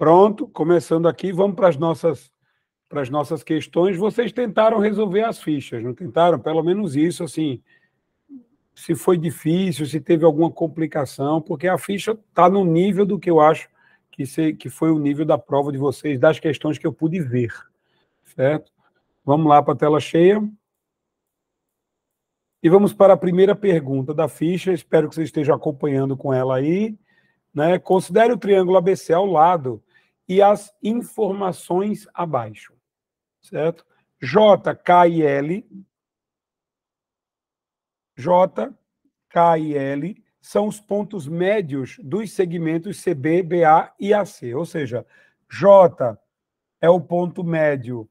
Pronto, começando aqui, vamos para as nossas para as nossas questões. Vocês tentaram resolver as fichas, não tentaram? Pelo menos isso, assim. Se foi difícil, se teve alguma complicação, porque a ficha está no nível do que eu acho que, se, que foi o nível da prova de vocês, das questões que eu pude ver. Certo? Vamos lá para a tela cheia. E vamos para a primeira pergunta da ficha. Espero que vocês estejam acompanhando com ela aí. Né? Considere o triângulo ABC ao lado e as informações abaixo, certo? J, K e L, J, K e L são os pontos médios dos segmentos CB, BA e AC, ou seja, J é o ponto médio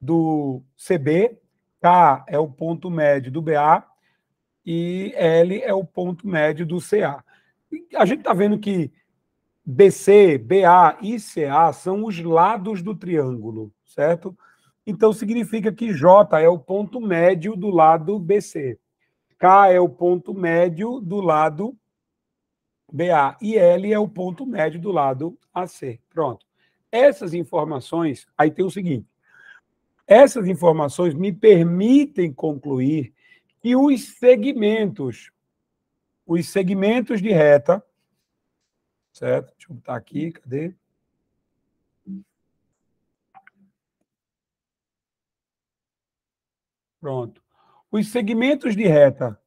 do CB, K é o ponto médio do BA e L é o ponto médio do CA. A gente está vendo que BC, BA e CA são os lados do triângulo, certo? Então significa que J é o ponto médio do lado BC. K é o ponto médio do lado BA e L é o ponto médio do lado AC. Pronto. Essas informações, aí tem o seguinte: essas informações me permitem concluir que os segmentos, os segmentos de reta certo? Deixa eu botar aqui, cadê? Pronto. Os segmentos de reta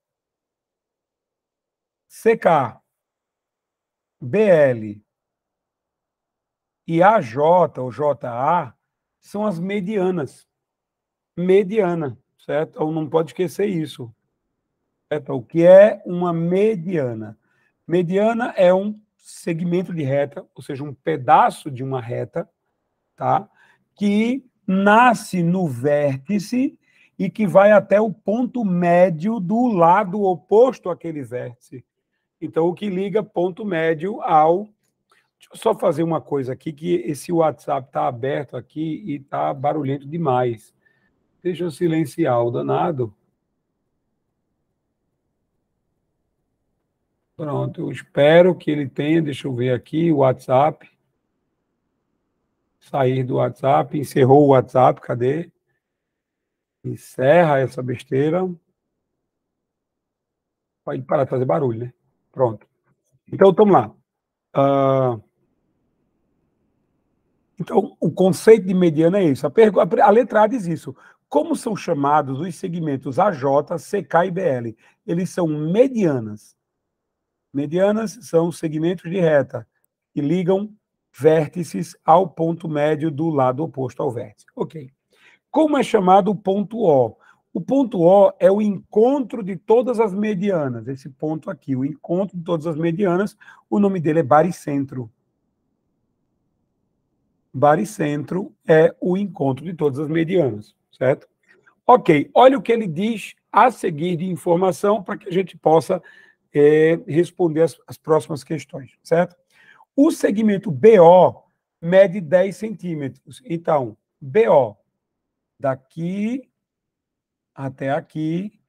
CK, BL e AJ ou JA são as medianas. Mediana, certo? Ou não pode esquecer isso. Certo? O que é uma mediana? Mediana é um segmento de reta, ou seja, um pedaço de uma reta, tá? que nasce no vértice e que vai até o ponto médio do lado oposto àquele vértice. Então, o que liga ponto médio ao. Deixa eu só fazer uma coisa aqui, que esse WhatsApp está aberto aqui e está barulhento demais. Deixa eu silenciar o danado. Pronto, eu espero que ele tenha, deixa eu ver aqui, o WhatsApp. Sair do WhatsApp, encerrou o WhatsApp, cadê? Encerra essa besteira. Pode parar de fazer barulho, né? Pronto. Então, vamos lá. Uh... Então, o conceito de mediana é isso. A, a, a, letra A diz isso. Como são chamados os segmentos AJ, CK e BL? Eles são medianas. Medianas são segmentos de reta que ligam vértices ao ponto médio do lado oposto ao vértice. Ok. Como é chamado o ponto O? O ponto O é o encontro de todas as medianas, esse ponto aqui, o encontro de todas as medianas, o nome dele é baricentro. Baricentro é o encontro de todas as medianas, certo? Ok, olha o que ele diz a seguir de informação para que a gente possa é, responder as, as, próximas questões, certo? O segmento BO mede 10 centímetros. Então, BO, daqui até aqui,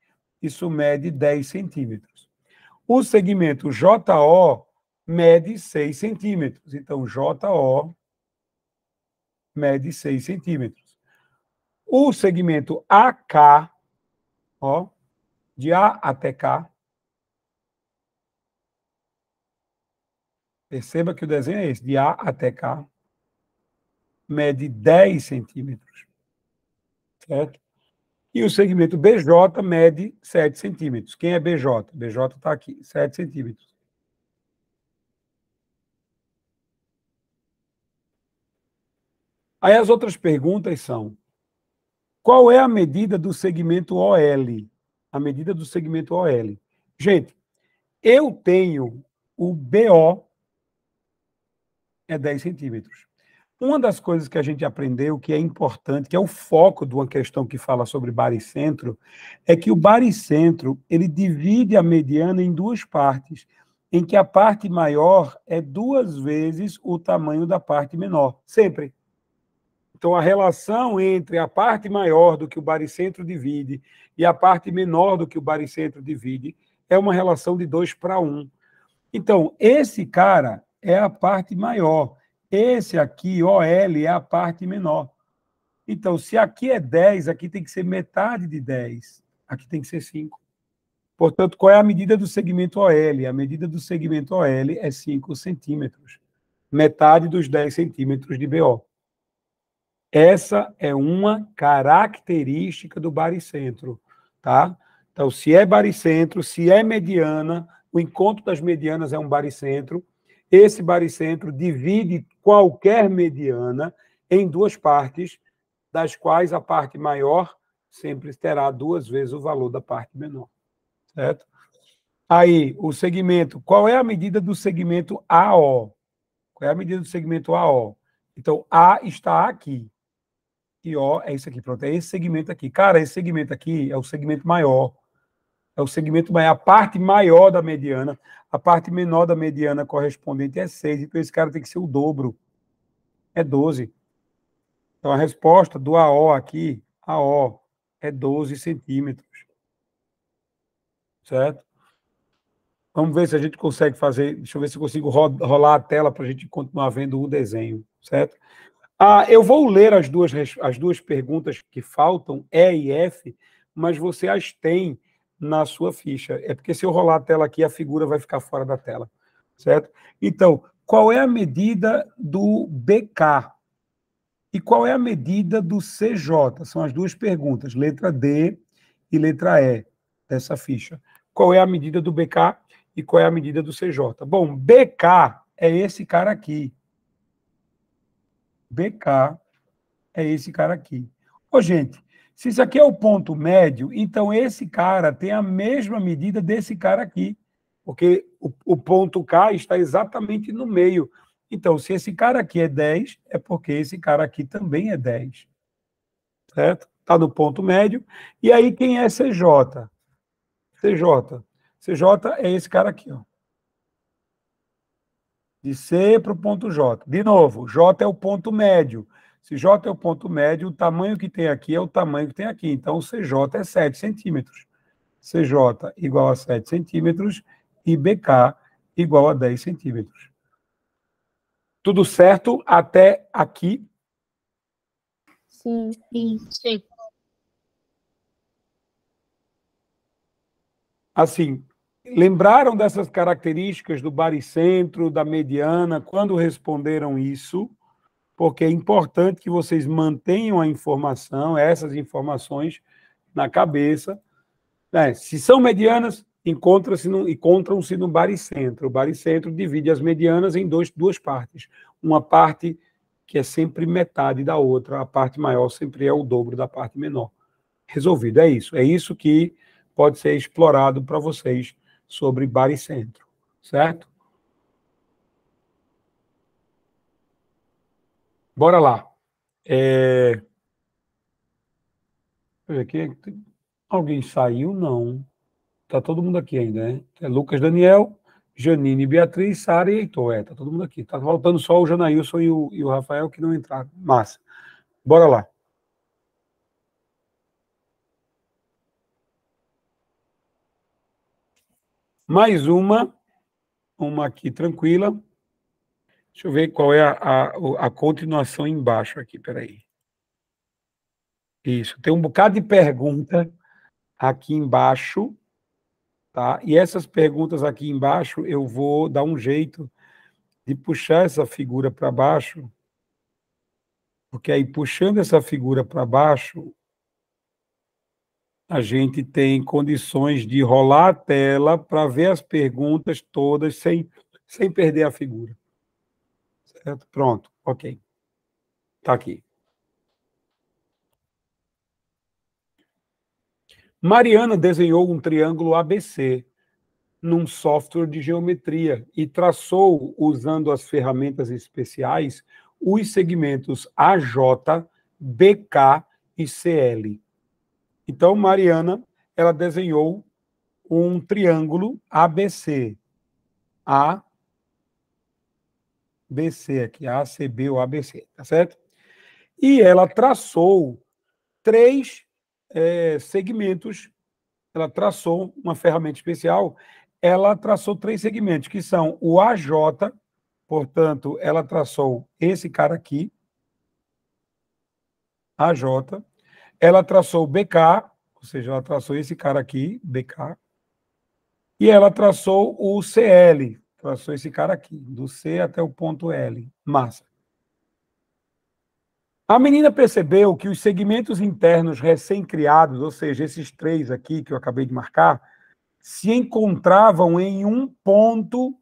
isso mede 10 centímetros. O segmento JO mede 6 centímetros. Então, JO mede 6 centímetros. O segmento AK, ó, de A até K, Perceba que o desenho é esse, de A até K. Mede 10 centímetros. Certo? E o segmento BJ mede 7 centímetros. Quem é BJ? BJ está aqui, 7 centímetros. Aí as outras perguntas são: qual é a medida do segmento OL? A medida do segmento OL. Gente, eu tenho o BO é 10 centímetros. Uma das coisas que a gente aprendeu que é importante, que é o foco de uma questão que fala sobre baricentro, é que o baricentro ele divide a mediana em duas partes, em que a parte maior é duas vezes o tamanho da parte menor, sempre. Então, a relação entre a parte maior do que o baricentro divide e a parte menor do que o baricentro divide é uma relação de dois para Um. Então, esse cara, é a parte maior. Esse aqui, OL, é a parte menor. Então, se aqui é 10, aqui tem que ser metade de 10. Aqui tem que ser 5. Portanto, qual é a medida do segmento OL? A medida do segmento OL é 5 centímetros. Metade dos 10 centímetros de BO. Essa é uma característica do baricentro, tá? Então, se é baricentro, se é mediana, o encontro das medianas é um baricentro, esse baricentro divide qualquer mediana em duas partes, das quais a parte maior sempre terá duas vezes o valor da parte menor. Certo? Aí, o segmento. Qual é a medida do segmento AO? Qual é a medida do segmento AO? Então, A está aqui. E O é isso aqui. Pronto, é esse segmento aqui. Cara, esse segmento aqui é o segmento maior. É o segmento maior, a parte maior da mediana. A parte menor da mediana correspondente é 6, então esse cara tem que ser o dobro. É 12. Então a resposta do AO aqui, AO, é 12 centímetros. Certo? Vamos ver se a gente consegue fazer. Deixa eu ver se eu consigo rolar a tela para a gente continuar vendo o desenho, certo? Ah, eu vou ler as duas, as duas perguntas que faltam, E e F, mas você as tem na sua ficha. É porque se eu rolar a tela aqui, a figura vai ficar fora da tela, certo? Então, qual é a medida do BK? E qual é a medida do CJ? São as duas perguntas, letra D e letra E dessa ficha. Qual é a medida do BK e qual é a medida do CJ? Bom, BK é esse cara aqui. BK é esse cara aqui. Ô, gente, se isso aqui é o ponto médio, então esse cara tem a mesma medida desse cara aqui, porque o, o ponto K está exatamente no meio. Então, se esse cara aqui é 10, é porque esse cara aqui também é 10. Certo? Está no ponto médio. E aí, quem é CJ? CJ. CJ é esse cara aqui, ó. De C para o ponto J. De novo, J é o ponto médio. Se J é o ponto médio, o tamanho que tem aqui é o tamanho que tem aqui. Então, o CJ é 7 centímetros. CJ igual a 7 centímetros e BK igual a 10 centímetros. Tudo certo até aqui? Sim, sim, sim. Assim, lembraram dessas características do baricentro, da mediana, quando responderam isso? porque é importante que vocês mantenham a informação, essas informações na cabeça. Né? Se são medianas, encontram-se no, encontram no baricentro. O baricentro divide as medianas em dois, duas partes. Uma parte que é sempre metade da outra, a parte maior sempre é o dobro da parte menor. Resolvido, é isso. É isso que pode ser explorado para vocês sobre baricentro, certo? Bora lá. É... Aqui. Alguém saiu? Não. Está todo mundo aqui ainda, né? É Lucas Daniel, Janine Beatriz, Sara e Heitor. É, tá todo mundo aqui. Tá faltando só o Janailson e o, e o Rafael que não entraram. Massa. Bora lá. Mais uma, uma aqui tranquila. Deixa eu ver qual é a, a, a continuação embaixo aqui, peraí. Isso, tem um bocado de pergunta aqui embaixo, tá? E essas perguntas aqui embaixo, eu vou dar um jeito de puxar essa figura para baixo, porque aí puxando essa figura para baixo, a gente tem condições de rolar a tela para ver as perguntas todas sem, sem perder a figura. Pronto, ok. Está aqui. Mariana desenhou um triângulo ABC num software de geometria e traçou, usando as ferramentas especiais, os segmentos AJ, BK e CL. Então, Mariana, ela desenhou um triângulo ABC. A, BC aqui, ACB ou ABC, tá certo? E ela traçou três é, segmentos, ela traçou uma ferramenta especial, ela traçou três segmentos, que são o AJ, portanto, ela traçou esse cara aqui, AJ, ela traçou o BK, ou seja, ela traçou esse cara aqui, BK, e ela traçou o CL, passou esse cara aqui, do C até o ponto L. Massa. A menina percebeu que os segmentos internos recém-criados, ou seja, esses três aqui que eu acabei de marcar, se encontravam em um ponto,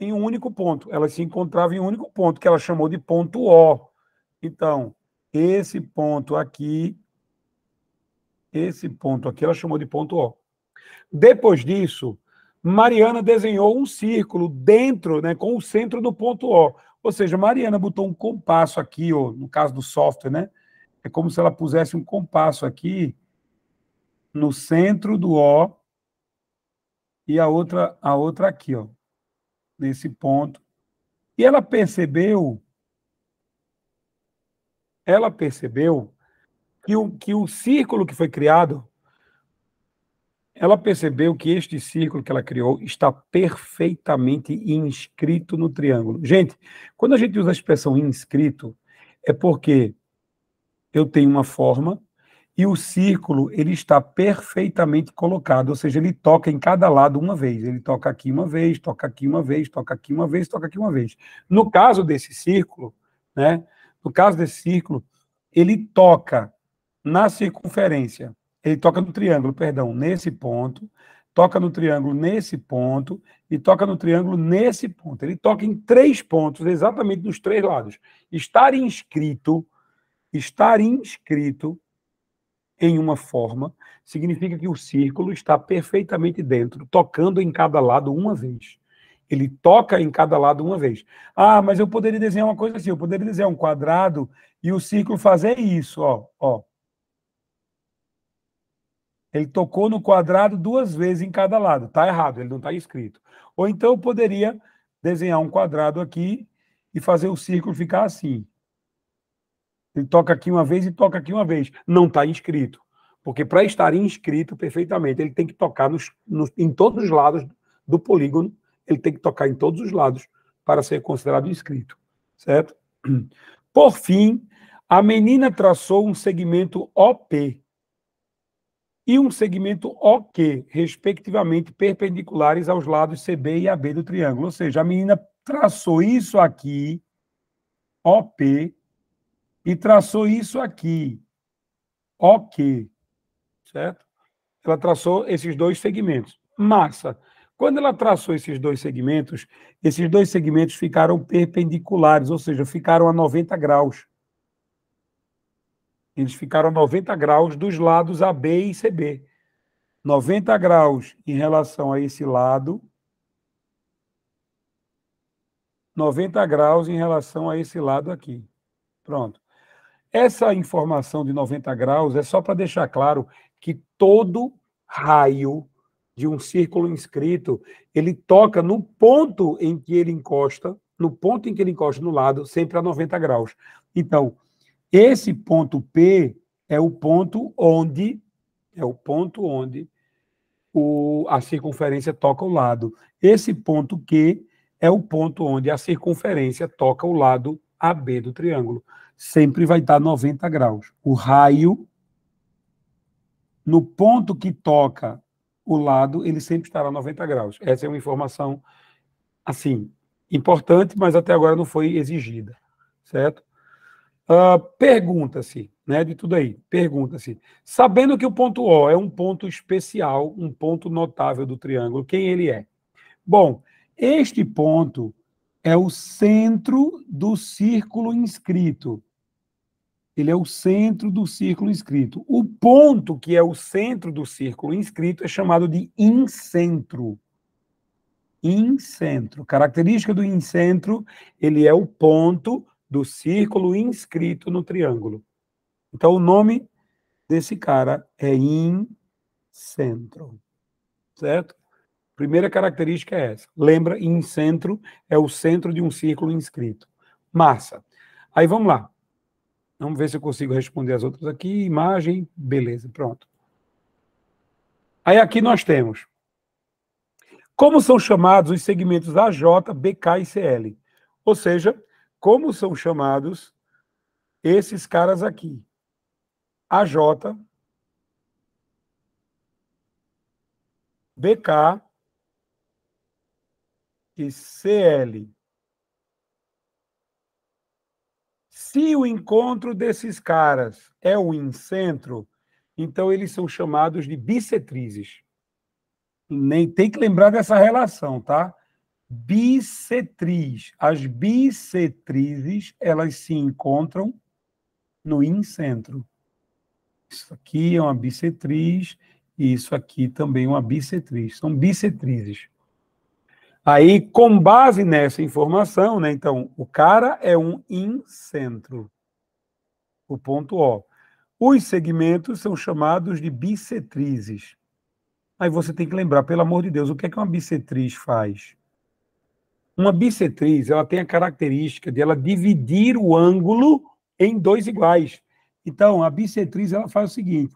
em um único ponto. Ela se encontrava em um único ponto, que ela chamou de ponto O. Então, esse ponto aqui, esse ponto aqui, ela chamou de ponto O. Depois disso, Mariana desenhou um círculo dentro, né, com o centro do ponto O. Ou seja, Mariana botou um compasso aqui, ou no caso do software, né? É como se ela pusesse um compasso aqui no centro do O e a outra a outra aqui, ó, nesse ponto. E ela percebeu ela percebeu que o, que o círculo que foi criado ela percebeu que este círculo que ela criou está perfeitamente inscrito no triângulo. Gente, quando a gente usa a expressão inscrito, é porque eu tenho uma forma e o círculo ele está perfeitamente colocado, ou seja, ele toca em cada lado uma vez. Ele toca aqui uma vez, toca aqui uma vez, toca aqui uma vez, toca aqui uma vez. No caso desse círculo, né? No caso desse círculo, ele toca na circunferência ele toca no triângulo, perdão, nesse ponto, toca no triângulo nesse ponto e toca no triângulo nesse ponto. Ele toca em três pontos, exatamente nos três lados. Estar inscrito, estar inscrito em uma forma significa que o círculo está perfeitamente dentro, tocando em cada lado uma vez. Ele toca em cada lado uma vez. Ah, mas eu poderia desenhar uma coisa assim, eu poderia desenhar um quadrado e o círculo fazer isso, ó, ó. Ele tocou no quadrado duas vezes em cada lado. Está errado, ele não está escrito. Ou então eu poderia desenhar um quadrado aqui e fazer o círculo ficar assim. Ele toca aqui uma vez e toca aqui uma vez. Não está inscrito. Porque para estar inscrito perfeitamente, ele tem que tocar nos, nos, em todos os lados do polígono, ele tem que tocar em todos os lados para ser considerado inscrito. Certo? Por fim, a menina traçou um segmento OP e um segmento OQ, respectivamente perpendiculares aos lados CB e AB do triângulo. Ou seja, a menina traçou isso aqui, OP, e traçou isso aqui, OQ, certo? Ela traçou esses dois segmentos. Massa! Quando ela traçou esses dois segmentos, esses dois segmentos ficaram perpendiculares, ou seja, ficaram a 90 graus. Eles ficaram 90 graus dos lados AB e CB. 90 graus em relação a esse lado, 90 graus em relação a esse lado aqui. Pronto. Essa informação de 90 graus é só para deixar claro que todo raio de um círculo inscrito, ele toca no ponto em que ele encosta, no ponto em que ele encosta no lado, sempre a 90 graus. Então, esse ponto P é o ponto onde é o ponto onde o, a circunferência toca o lado. Esse ponto Q é o ponto onde a circunferência toca o lado AB do triângulo. Sempre vai dar 90 graus. O raio, no ponto que toca o lado, ele sempre estará 90 graus. Essa é uma informação, assim, importante, mas até agora não foi exigida, certo? Uh, pergunta-se, né, de tudo aí, pergunta-se, sabendo que o ponto O é um ponto especial, um ponto notável do triângulo, quem ele é? Bom, este ponto é o centro do círculo inscrito. Ele é o centro do círculo inscrito. O ponto que é o centro do círculo inscrito é chamado de incentro. Incentro. Característica do incentro, ele é o ponto do círculo inscrito no triângulo. Então, o nome desse cara é incentro, certo? Primeira característica é essa. Lembra, incentro é o centro de um círculo inscrito. Massa. Aí vamos lá. Vamos ver se eu consigo responder as outras aqui. Imagem, beleza, pronto. Aí aqui nós temos. Como são chamados os segmentos AJ, BK e CL? Ou seja, como são chamados esses caras aqui. AJ, BK e CL. Se o encontro desses caras é o incentro, então eles são chamados de bissetrizes. Nem tem que lembrar dessa relação, tá? bissetriz. As bissetrizes, elas se encontram no incentro. Isso aqui é uma bissetriz e isso aqui também é uma bissetriz. São bissetrizes. Aí, com base nessa informação, né, então, o cara é um incentro, o ponto O. Os segmentos são chamados de bissetrizes. Aí você tem que lembrar, pelo amor de Deus, o que é que uma bissetriz faz? Uma bissetriz, ela tem a característica de ela dividir o ângulo em dois iguais. Então, a bissetriz ela faz o seguinte: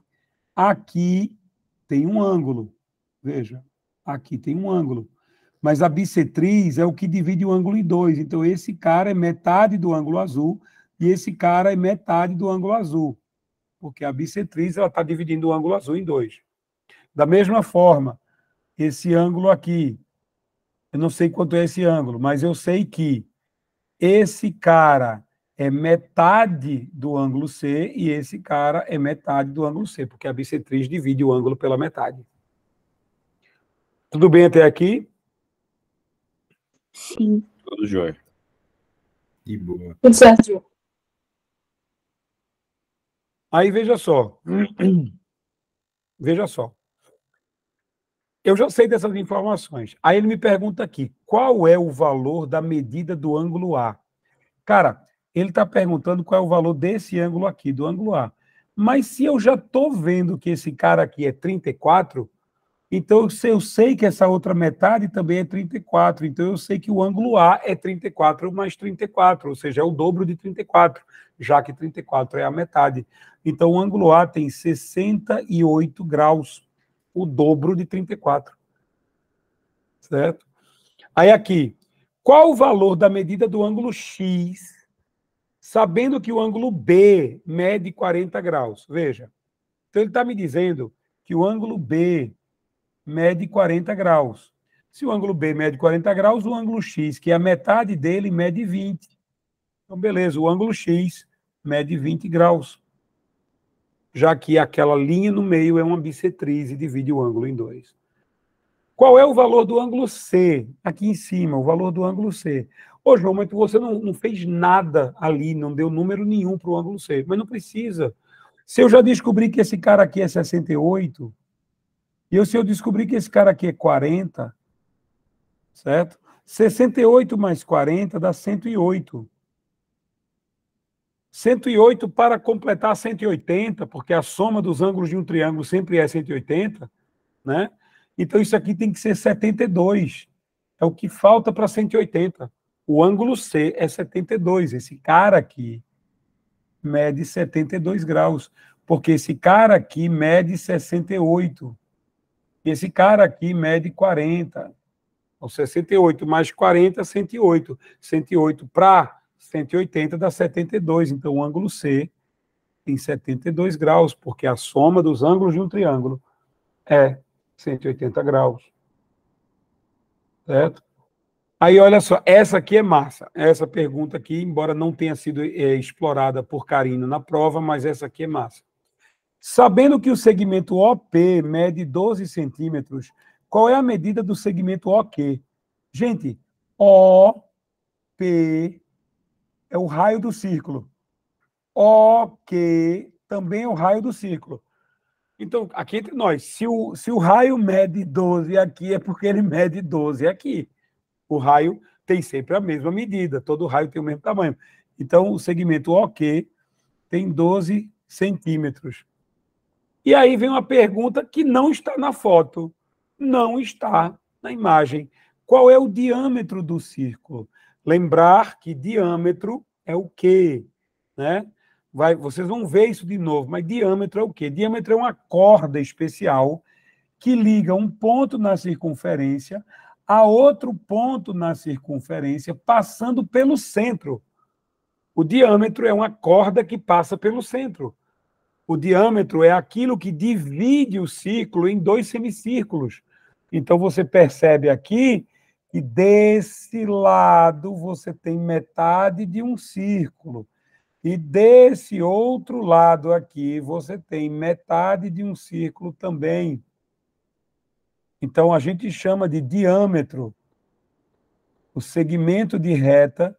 aqui tem um ângulo. Veja, aqui tem um ângulo. Mas a bissetriz é o que divide o ângulo em dois. Então, esse cara é metade do ângulo azul e esse cara é metade do ângulo azul. Porque a bissetriz está dividindo o ângulo azul em dois. Da mesma forma, esse ângulo aqui eu não sei quanto é esse ângulo, mas eu sei que esse cara é metade do ângulo C e esse cara é metade do ângulo C, porque a bissetriz divide o ângulo pela metade. Tudo bem até aqui? Sim. Tudo jóia. E boa. Tudo certo. Aí veja só. veja só. Eu já sei dessas informações. Aí ele me pergunta aqui: qual é o valor da medida do ângulo A? Cara, ele está perguntando qual é o valor desse ângulo aqui, do ângulo A. Mas se eu já estou vendo que esse cara aqui é 34, então se eu sei que essa outra metade também é 34. Então eu sei que o ângulo A é 34 mais 34, ou seja, é o dobro de 34, já que 34 é a metade. Então o ângulo A tem 68 graus o dobro de 34. Certo? Aí aqui, qual o valor da medida do ângulo X, sabendo que o ângulo B mede 40 graus? Veja, então ele está me dizendo que o ângulo B mede 40 graus. Se o ângulo B mede 40 graus, o ângulo X, que é a metade dele, mede 20. Então, beleza, o ângulo X mede 20 graus já que aquela linha no meio é uma bissetriz e divide o ângulo em dois. Qual é o valor do ângulo C? Aqui em cima, o valor do ângulo C. Ô, João, mas você não, não fez nada ali, não deu número nenhum para o ângulo C. Mas não precisa. Se eu já descobri que esse cara aqui é 68, e eu, se eu descobrir que esse cara aqui é 40, certo? 68 mais 40 dá 108. 108 para completar 180, porque a soma dos ângulos de um triângulo sempre é 180, né? Então isso aqui tem que ser 72. É o que falta para 180. O ângulo C é 72. Esse cara aqui mede 72 graus, porque esse cara aqui mede 68. E esse cara aqui mede 40. 68 então, mais 40, 108. 108 para 180 dá 72, então o ângulo C tem 72 graus, porque a soma dos ângulos de um triângulo é 180 graus. Certo? Aí, olha só, essa aqui é massa. Essa pergunta aqui, embora não tenha sido é, explorada por Karina na prova, mas essa aqui é massa. Sabendo que o segmento OP mede 12 centímetros, qual é a medida do segmento OQ? Gente, OP é o raio do círculo. OK também é o raio do círculo. Então, aqui entre nós, se o, se o raio mede 12 aqui, é porque ele mede 12 aqui. O raio tem sempre a mesma medida, todo raio tem o mesmo tamanho. Então, o segmento OK tem 12 centímetros. E aí vem uma pergunta que não está na foto, não está na imagem. Qual é o diâmetro do círculo? Lembrar que diâmetro é o quê? Né? Vai, vocês vão ver isso de novo, mas diâmetro é o quê? Diâmetro é uma corda especial que liga um ponto na circunferência a outro ponto na circunferência, passando pelo centro. O diâmetro é uma corda que passa pelo centro. O diâmetro é aquilo que divide o círculo em dois semicírculos. Então você percebe aqui e desse lado você tem metade de um círculo. E desse outro lado aqui você tem metade de um círculo também. Então a gente chama de diâmetro o segmento de reta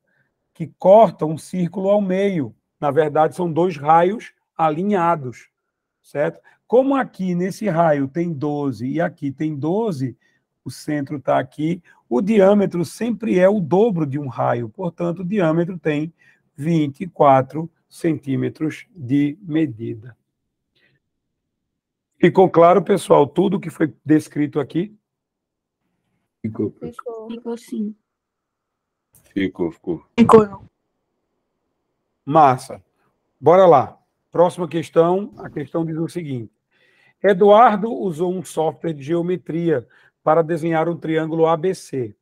que corta um círculo ao meio. Na verdade, são dois raios alinhados, certo? Como aqui nesse raio tem 12 e aqui tem 12, o centro está aqui, o diâmetro sempre é o dobro de um raio, portanto, o diâmetro tem 24 centímetros de medida. Ficou claro, pessoal, tudo que foi descrito aqui? Ficou. Ficou, ficou sim. Ficou, ficou. Ficou. Massa. Bora lá. Próxima questão, a questão diz o seguinte. Eduardo usou um software de geometria para desenhar um triângulo ABC,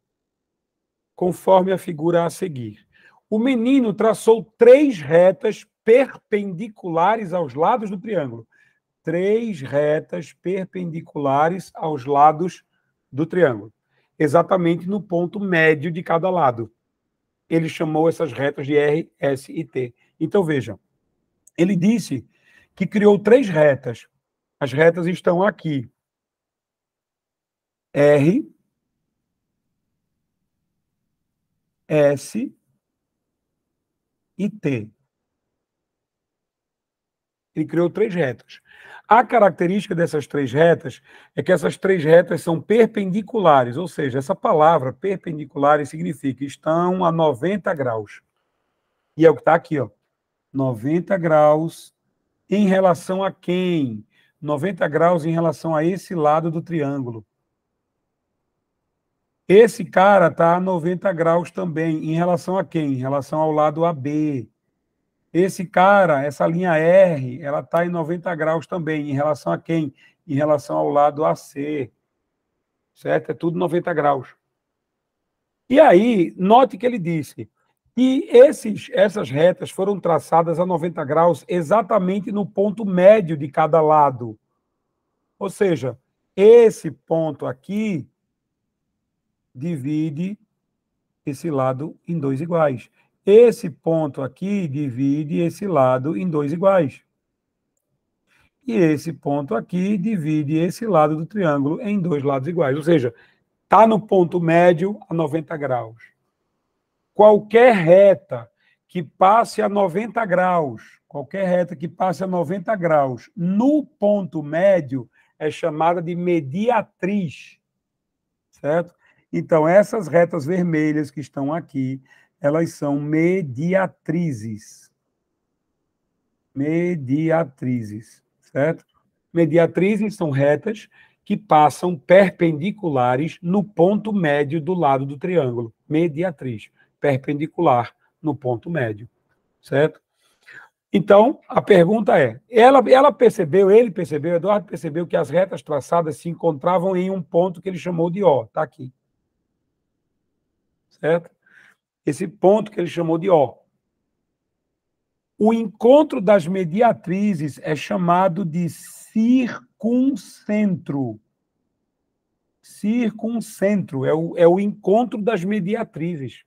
conforme a figura a seguir. O menino traçou três retas perpendiculares aos lados do triângulo. Três retas perpendiculares aos lados do triângulo, exatamente no ponto médio de cada lado. Ele chamou essas retas de R, S e T. Então vejam, ele disse que criou três retas. As retas estão aqui. R, S e T. Ele criou três retas. A característica dessas três retas é que essas três retas são perpendiculares, ou seja, essa palavra perpendiculares significa estão a 90 graus. E é o que está aqui, ó. 90 graus em relação a quem? 90 graus em relação a esse lado do triângulo. Esse cara está a 90 graus também, em relação a quem? Em relação ao lado AB. Esse cara, essa linha R, ela está em 90 graus também, em relação a quem? Em relação ao lado AC. Certo? É tudo 90 graus. E aí, note que ele disse que esses, essas retas foram traçadas a 90 graus exatamente no ponto médio de cada lado. Ou seja, esse ponto aqui divide esse lado em dois iguais. Esse ponto aqui divide esse lado em dois iguais. E esse ponto aqui divide esse lado do triângulo em dois lados iguais. Ou seja, está no ponto médio a 90 graus. Qualquer reta que passe a 90 graus, qualquer reta que passe a 90 graus no ponto médio é chamada de mediatriz, certo? Então, essas retas vermelhas que estão aqui, elas são mediatrizes. Mediatrizes, certo? Mediatrizes são retas que passam perpendiculares no ponto médio do lado do triângulo. Mediatriz, perpendicular no ponto médio, certo? Então, a pergunta é: ela, ela percebeu, ele percebeu, Eduardo percebeu que as retas traçadas se encontravam em um ponto que ele chamou de O, está aqui certo? Esse ponto que ele chamou de O. O encontro das mediatrizes é chamado de circuncentro. Circuncentro é o, é o encontro das mediatrizes.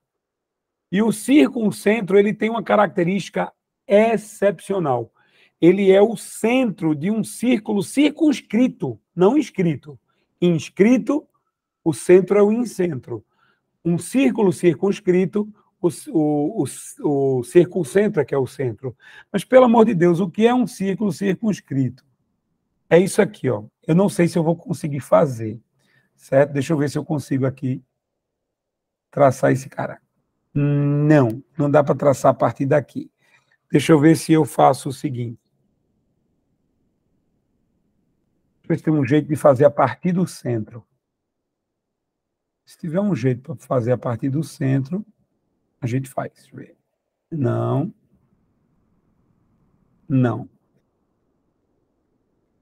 E o circuncentro ele tem uma característica excepcional. Ele é o centro de um círculo circunscrito, não inscrito. Inscrito, o centro é o incentro um círculo circunscrito, o, o, o, o circuncentro, que é o centro. Mas, pelo amor de Deus, o que é um círculo circunscrito? É isso aqui, ó. Eu não sei se eu vou conseguir fazer, certo? Deixa eu ver se eu consigo aqui traçar esse cara. Não, não dá para traçar a partir daqui. Deixa eu ver se eu faço o seguinte. Deixa eu ver se tem um jeito de fazer a partir do centro. Se tiver um jeito para fazer a partir do centro, a gente faz. Não. Não.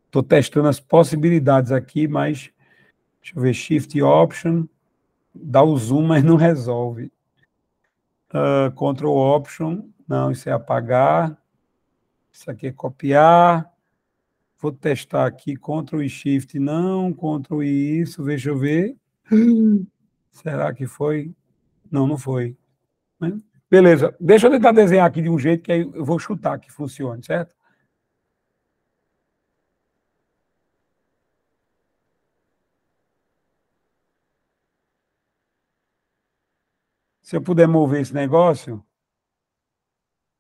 Estou testando as possibilidades aqui, mas deixa eu ver, Shift Option, dá o zoom, mas não resolve. Uh, ah, Ctrl Option, não, isso é apagar. Isso aqui é copiar. Vou testar aqui, Ctrl e Shift, não, Ctrl e isso, deixa eu ver. Será que foi? Não, não foi. Beleza, deixa eu tentar desenhar aqui de um jeito que aí eu vou chutar que funcione, certo? Se eu puder mover esse negócio,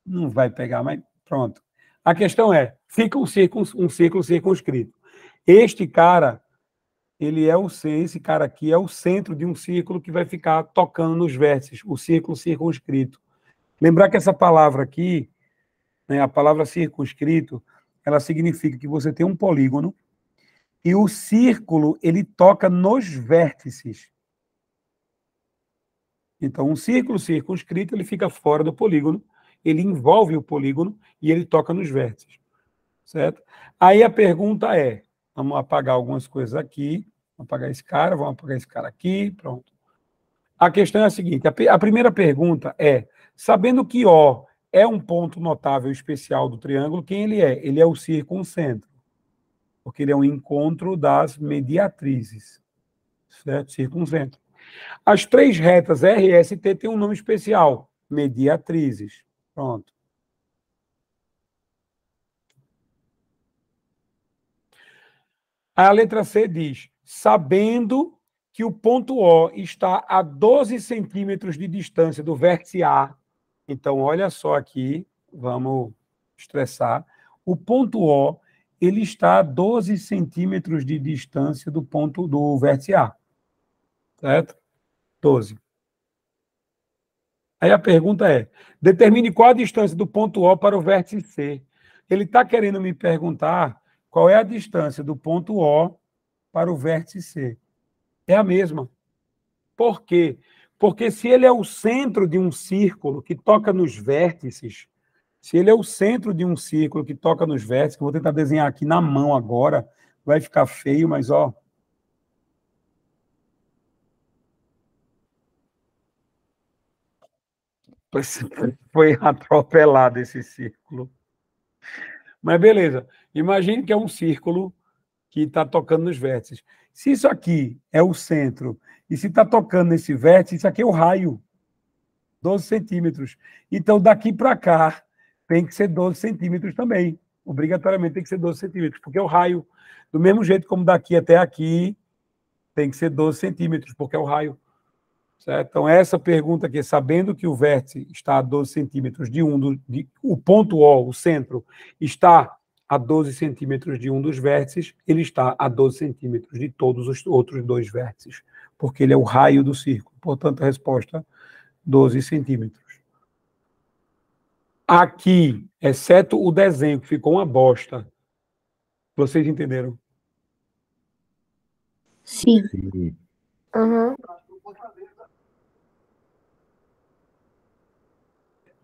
não vai pegar, mas pronto. A questão é, fica um círculo, um círculo circunscrito. Este cara ele é o esse cara aqui é o centro de um círculo que vai ficar tocando nos vértices, o círculo circunscrito. Lembrar que essa palavra aqui, né, a palavra circunscrito, ela significa que você tem um polígono e o círculo ele toca nos vértices. Então, um círculo circunscrito ele fica fora do polígono, ele envolve o polígono e ele toca nos vértices, certo? Aí a pergunta é vamos apagar algumas coisas aqui, vamos apagar esse cara, vamos apagar esse cara aqui, pronto. A questão é a seguinte: a, a primeira pergunta é, sabendo que O é um ponto notável especial do triângulo, quem ele é? Ele é o circuncentro, porque ele é um encontro das mediatrizes, certo? Circuncentro. As três retas RST têm um nome especial, mediatrizes. Pronto. Aí a letra C diz: sabendo que o ponto O está a 12 centímetros de distância do vértice A. Então, olha só aqui, vamos estressar. O ponto O ele está a 12 centímetros de distância do ponto do vértice A. Certo? 12. Aí a pergunta é: determine qual a distância do ponto O para o vértice C. Ele está querendo me perguntar qual é a distância do ponto O para o vértice C? É a mesma. Por quê? Porque se ele é o centro de um círculo que toca nos vértices, se ele é o centro de um círculo que toca nos vértices, que eu vou tentar desenhar aqui na mão agora, vai ficar feio, mas ó. Foi atropelado esse círculo. Mas beleza. Imagine que é um círculo que está tocando nos vértices. Se isso aqui é o centro e se está tocando nesse vértice, isso aqui é o raio, 12 centímetros. Então, daqui para cá, tem que ser 12 centímetros também. Obrigatoriamente tem que ser 12 centímetros, porque é o raio. Do mesmo jeito como daqui até aqui, tem que ser 12 centímetros, porque é o raio. Certo? Então, essa pergunta aqui, sabendo que o vértice está a 12 centímetros de um, do, de, o ponto O, o centro, está a 12 centímetros de um dos vértices, ele está a 12 centímetros de todos os outros dois vértices, porque ele é o raio do círculo. Portanto, a resposta, 12 centímetros. Aqui, exceto o desenho, que ficou uma bosta. Vocês entenderam? Sim. Uhum.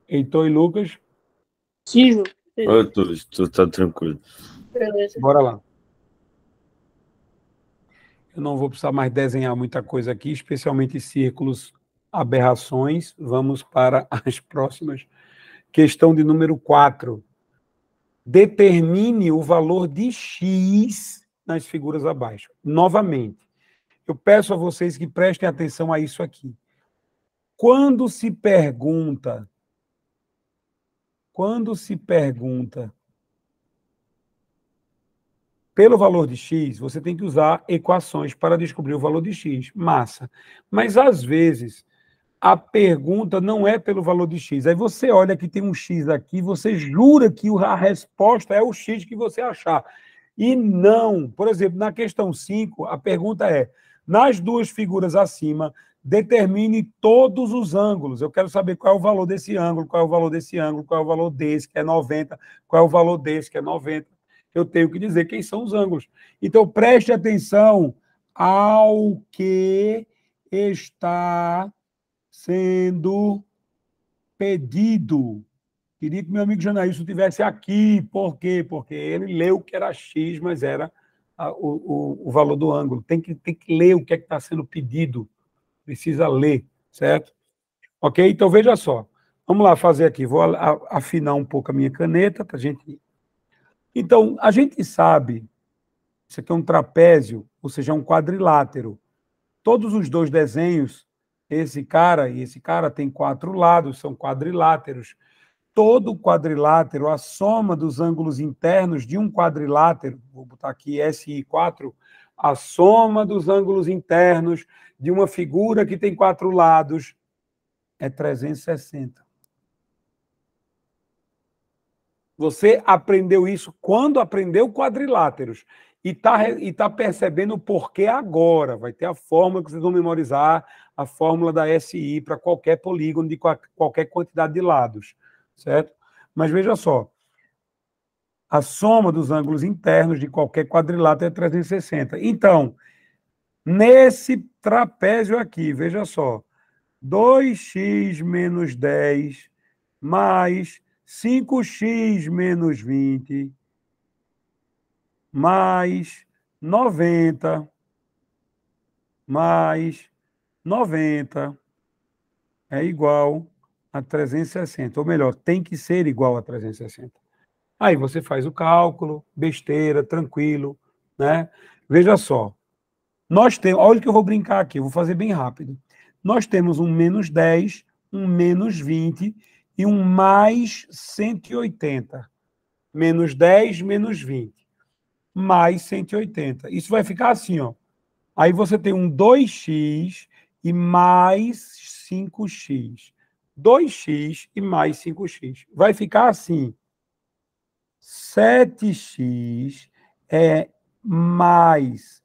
Heitor e Lucas. Sigo. Oi, tudo, tu tá tranquilo. Beleza. Bora lá. Eu não vou precisar mais desenhar muita coisa aqui, especialmente círculos, aberrações. Vamos para as próximas. Questão de número 4. Determine o valor de X nas figuras abaixo. Novamente, eu peço a vocês que prestem atenção a isso aqui. Quando se pergunta quando se pergunta pelo valor de x, você tem que usar equações para descobrir o valor de x. Massa. Mas às vezes a pergunta não é pelo valor de x. Aí você olha que tem um x aqui, você jura que a resposta é o x que você achar. E não. Por exemplo, na questão 5, a pergunta é: nas duas figuras acima, determine todos os ângulos. Eu quero saber qual é o valor desse ângulo, qual é o valor desse ângulo, qual é o valor desse, que é 90, qual é o valor desse, que é 90. Eu tenho que dizer quem são os ângulos. Então, preste atenção ao que está sendo pedido. Queria que meu amigo Janaíso estivesse aqui. Por quê? Porque ele leu que era X, mas era a, ah, o, o, o valor do ângulo. Tem que, tem que ler o que é está sendo pedido precisa ler, certo? Ok? Então veja só. Vamos lá fazer aqui. Vou afinar um pouco a minha caneta para a gente. Então, a gente sabe. Isso aqui é um trapézio, ou seja, é um quadrilátero. Todos os dois desenhos, esse cara e esse cara, tem quatro lados, são quadriláteros. Todo quadrilátero, a soma dos ângulos internos de um quadrilátero, vou botar aqui SI4, a soma dos ângulos internos de uma figura que tem quatro lados é 360. Você aprendeu isso quando aprendeu quadriláteros. E está e tá percebendo o porquê agora. Vai ter a fórmula que vocês vão memorizar, a fórmula da SI para qualquer polígono de qualquer quantidade de lados. Certo? Mas veja só. A soma dos ângulos internos de qualquer quadrilátero é 360. Então, nesse trapézio aqui, veja só, 2x menos 10 mais 5x menos 20 mais 90 mais 90 é igual a 360, ou melhor, tem que ser igual a 360. Aí você faz o cálculo, besteira, tranquilo, né? Veja só, nós temos, olha que eu vou brincar aqui, eu vou fazer bem rápido. Nós temos um menos 10, um menos 20 e um mais 180. Menos 10, menos 20. Mais 180. Isso vai ficar assim, ó. Aí você tem um 2x e mais 5x. 2x e mais 5x. Vai ficar assim. 7x é mais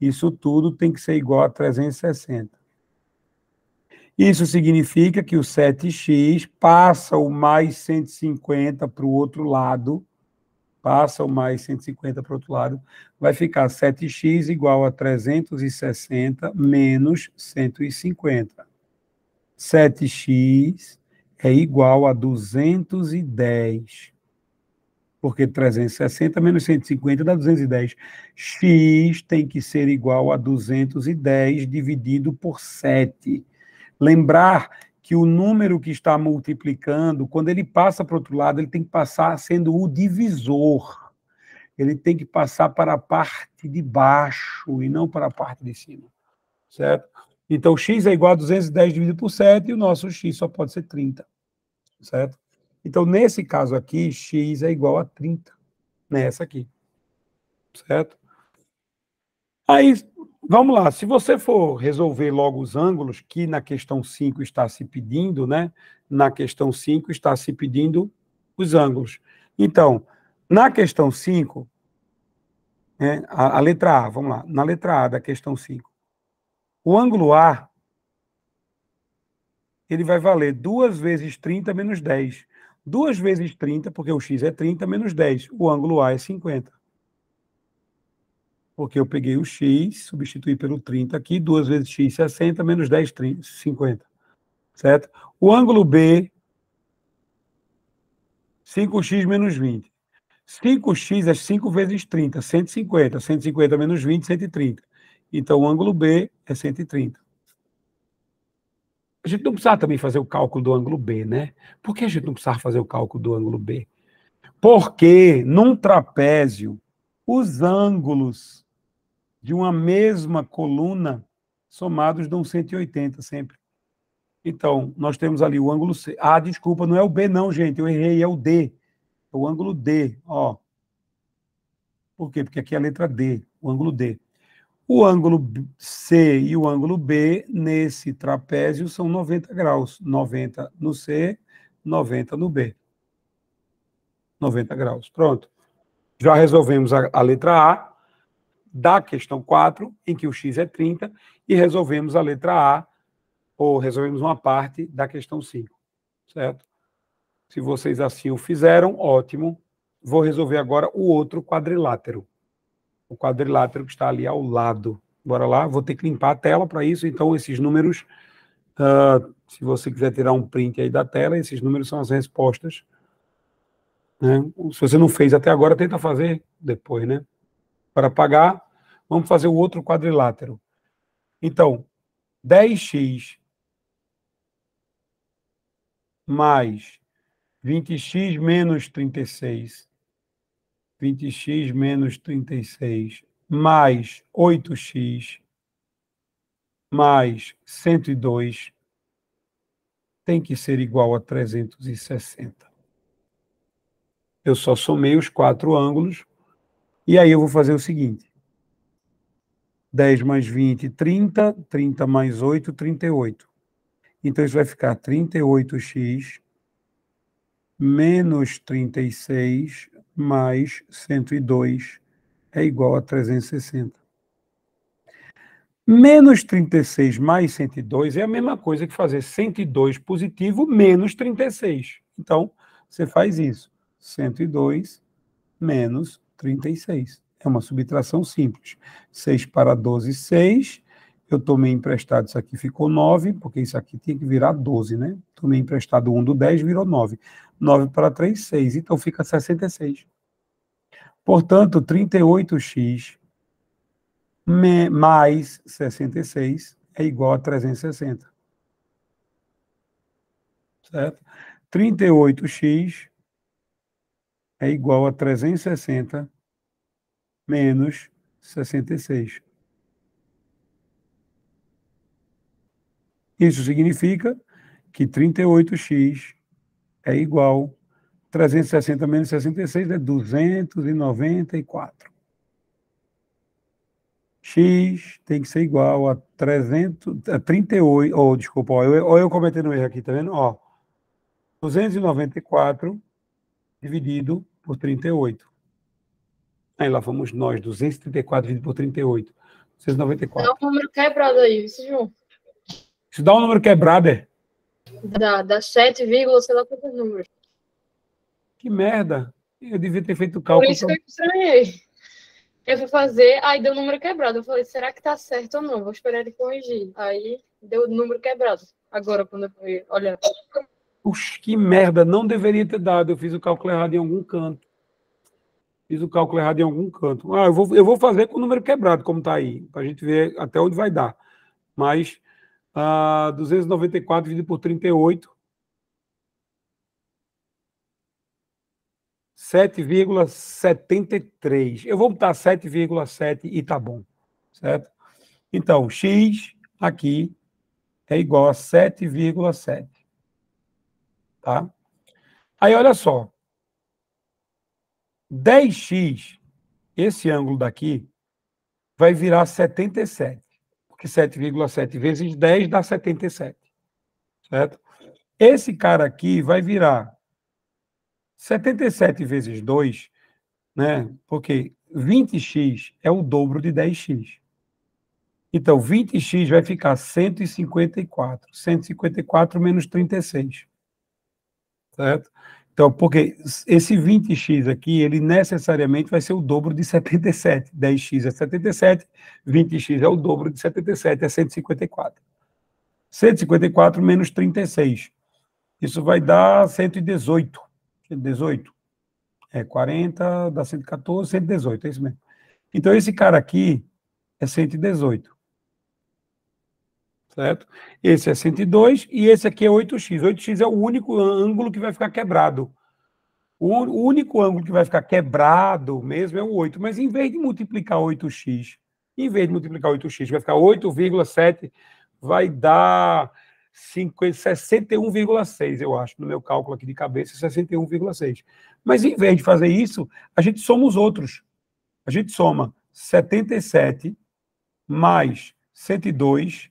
Isso tudo tem que ser igual a 360. Isso significa que o 7x passa o mais 150 para o outro lado, passa o mais 150 para o outro lado, vai ficar 7x igual a 360 menos 150. 7x é igual a 210 porque 360 menos 150 dá 210. X tem que ser igual a 210 dividido por 7. Lembrar que o número que está multiplicando, quando ele passa para o outro lado, ele tem que passar sendo o divisor. Ele tem que passar para a parte de baixo e não para a parte de cima. Certo? Então, x é igual a 210 dividido por 7 e o nosso x só pode ser 30. Certo? Então, nesse caso aqui, x é igual a 30, nessa aqui, certo? Aí, vamos lá, se você for resolver logo os ângulos, que na questão 5 está se pedindo, né? Na questão 5 está se pedindo os ângulos. Então, na questão 5, é, né, a, a, letra A, vamos lá, na letra A da questão 5. O ângulo A, ele vai valer 2 vezes 30 menos 10. 2 vezes 30, porque o x é 30, menos 10. O ângulo A é 50. Porque eu peguei o x, substituí pelo 30 aqui, 2 vezes x, 60, menos 10, 30, 50. Certo? O ângulo B, 5x menos 20. 5x é 5 vezes 30, 150. 150 menos 20, 130. Então, o ângulo B é 130. A gente não precisava também fazer o cálculo do ângulo B, né? Por que a gente não precisava fazer o cálculo do ângulo B? Porque num trapézio, os ângulos de uma mesma coluna somados dão 180 sempre. Então, nós temos ali o ângulo C. Ah, desculpa, não é o B, não, gente. Eu errei, é o D. É o ângulo D, ó. Por quê? Porque aqui é a letra D, o ângulo D. O ângulo C e o ângulo B nesse trapézio são 90 graus, 90 no C, 90 no B. 90 graus. Pronto. Já resolvemos a, a letra A da questão 4, em que o x é 30, e resolvemos a letra A, ou resolvemos uma parte da questão 5, certo? Se vocês assim o fizeram, ótimo. Vou resolver agora o outro quadrilátero o quadrilátero que está ali ao lado. Bora lá, vou ter que limpar a tela para isso, então esses números, uh, se você quiser tirar um print aí da tela, esses números são as respostas. Né? Se você não fez até agora, tenta fazer depois, né? Para pagar, vamos fazer o outro quadrilátero. Então, 10x mais 20x menos 36 20x menos 36 mais 8x mais 102 tem que ser igual a 360. Eu só somei os quatro ângulos e aí eu vou fazer o seguinte. 10 mais 20, 30. 30 mais 8, 38. Então, isso vai ficar 38x menos 36 mais 102 é igual a 360. Menos 36 mais 102 é a mesma coisa que fazer 102 positivo menos 36. Então, você faz isso. 102 menos 36. É uma subtração simples. 6 para 12, 6 eu tomei emprestado isso aqui, ficou 9, porque isso aqui tinha que virar 12, né? Tomei emprestado 1 do 10, virou 9. 9 para 3, 6. Então fica 66. Portanto, 38x mais 66 é igual a 360. Certo? 38x é igual a 360 menos 66. Isso significa que 38x é igual a 360 menos 66 é 294. X tem que ser igual a 300, a 38, ou oh, desculpa, oh, eu, ó, eu cometendo um erro aqui, tá vendo? 294 dividido por 38. Aí lá fomos nós, 234 dividido por 38. 294. É o número quebrado aí, isso junto. Se dá um número quebrado, é? Dá, dá 7, sei lá quantos números. Que merda. Eu devia ter feito o cálculo. Por isso que eu estranhei. Eu fui fazer, aí deu o número quebrado. Eu falei, será que tá certo ou não? Vou esperar ele corrigir. Aí deu o número quebrado. Agora, quando eu fui olhar. Puxa, que merda, não deveria ter dado. Eu fiz o cálculo errado em algum canto. Fiz o cálculo errado em algum canto. Ah, eu vou, eu vou fazer com o número quebrado, como tá aí, pra gente ver até onde vai dar. Mas Uh, ah, 294 dividido por 38. 7,73. Eu vou botar 7,7 e tá bom, certo? Então, x aqui é igual a 7,7. Tá? Aí, olha só. 10x, esse ângulo daqui, vai virar 77 porque 7,7 vezes 10 dá 77. Certo? Esse cara aqui vai virar 77 vezes 2, né? Porque 20x é o dobro de 10x. Então, 20x vai ficar 154. 154 menos 36. Certo? Então, porque esse 20x aqui, ele necessariamente vai ser o dobro de 77. 10x é 77, 20x é o dobro de 77, é 154. 154 menos 36. Isso vai dar 118. 118. É 40, dá 114, 118, é isso mesmo. Então, esse cara aqui é 118 certo? Esse é 102 e esse aqui é 8x. 8x é o único ângulo que vai ficar quebrado. O único ângulo que vai ficar quebrado mesmo é o 8, mas em vez de multiplicar 8x, em vez de multiplicar 8x, vai ficar 8,7, vai dar 61,6, eu acho, no meu cálculo aqui de cabeça, 61,6. Mas em vez de fazer isso, a gente soma os outros. A gente soma 77 mais 102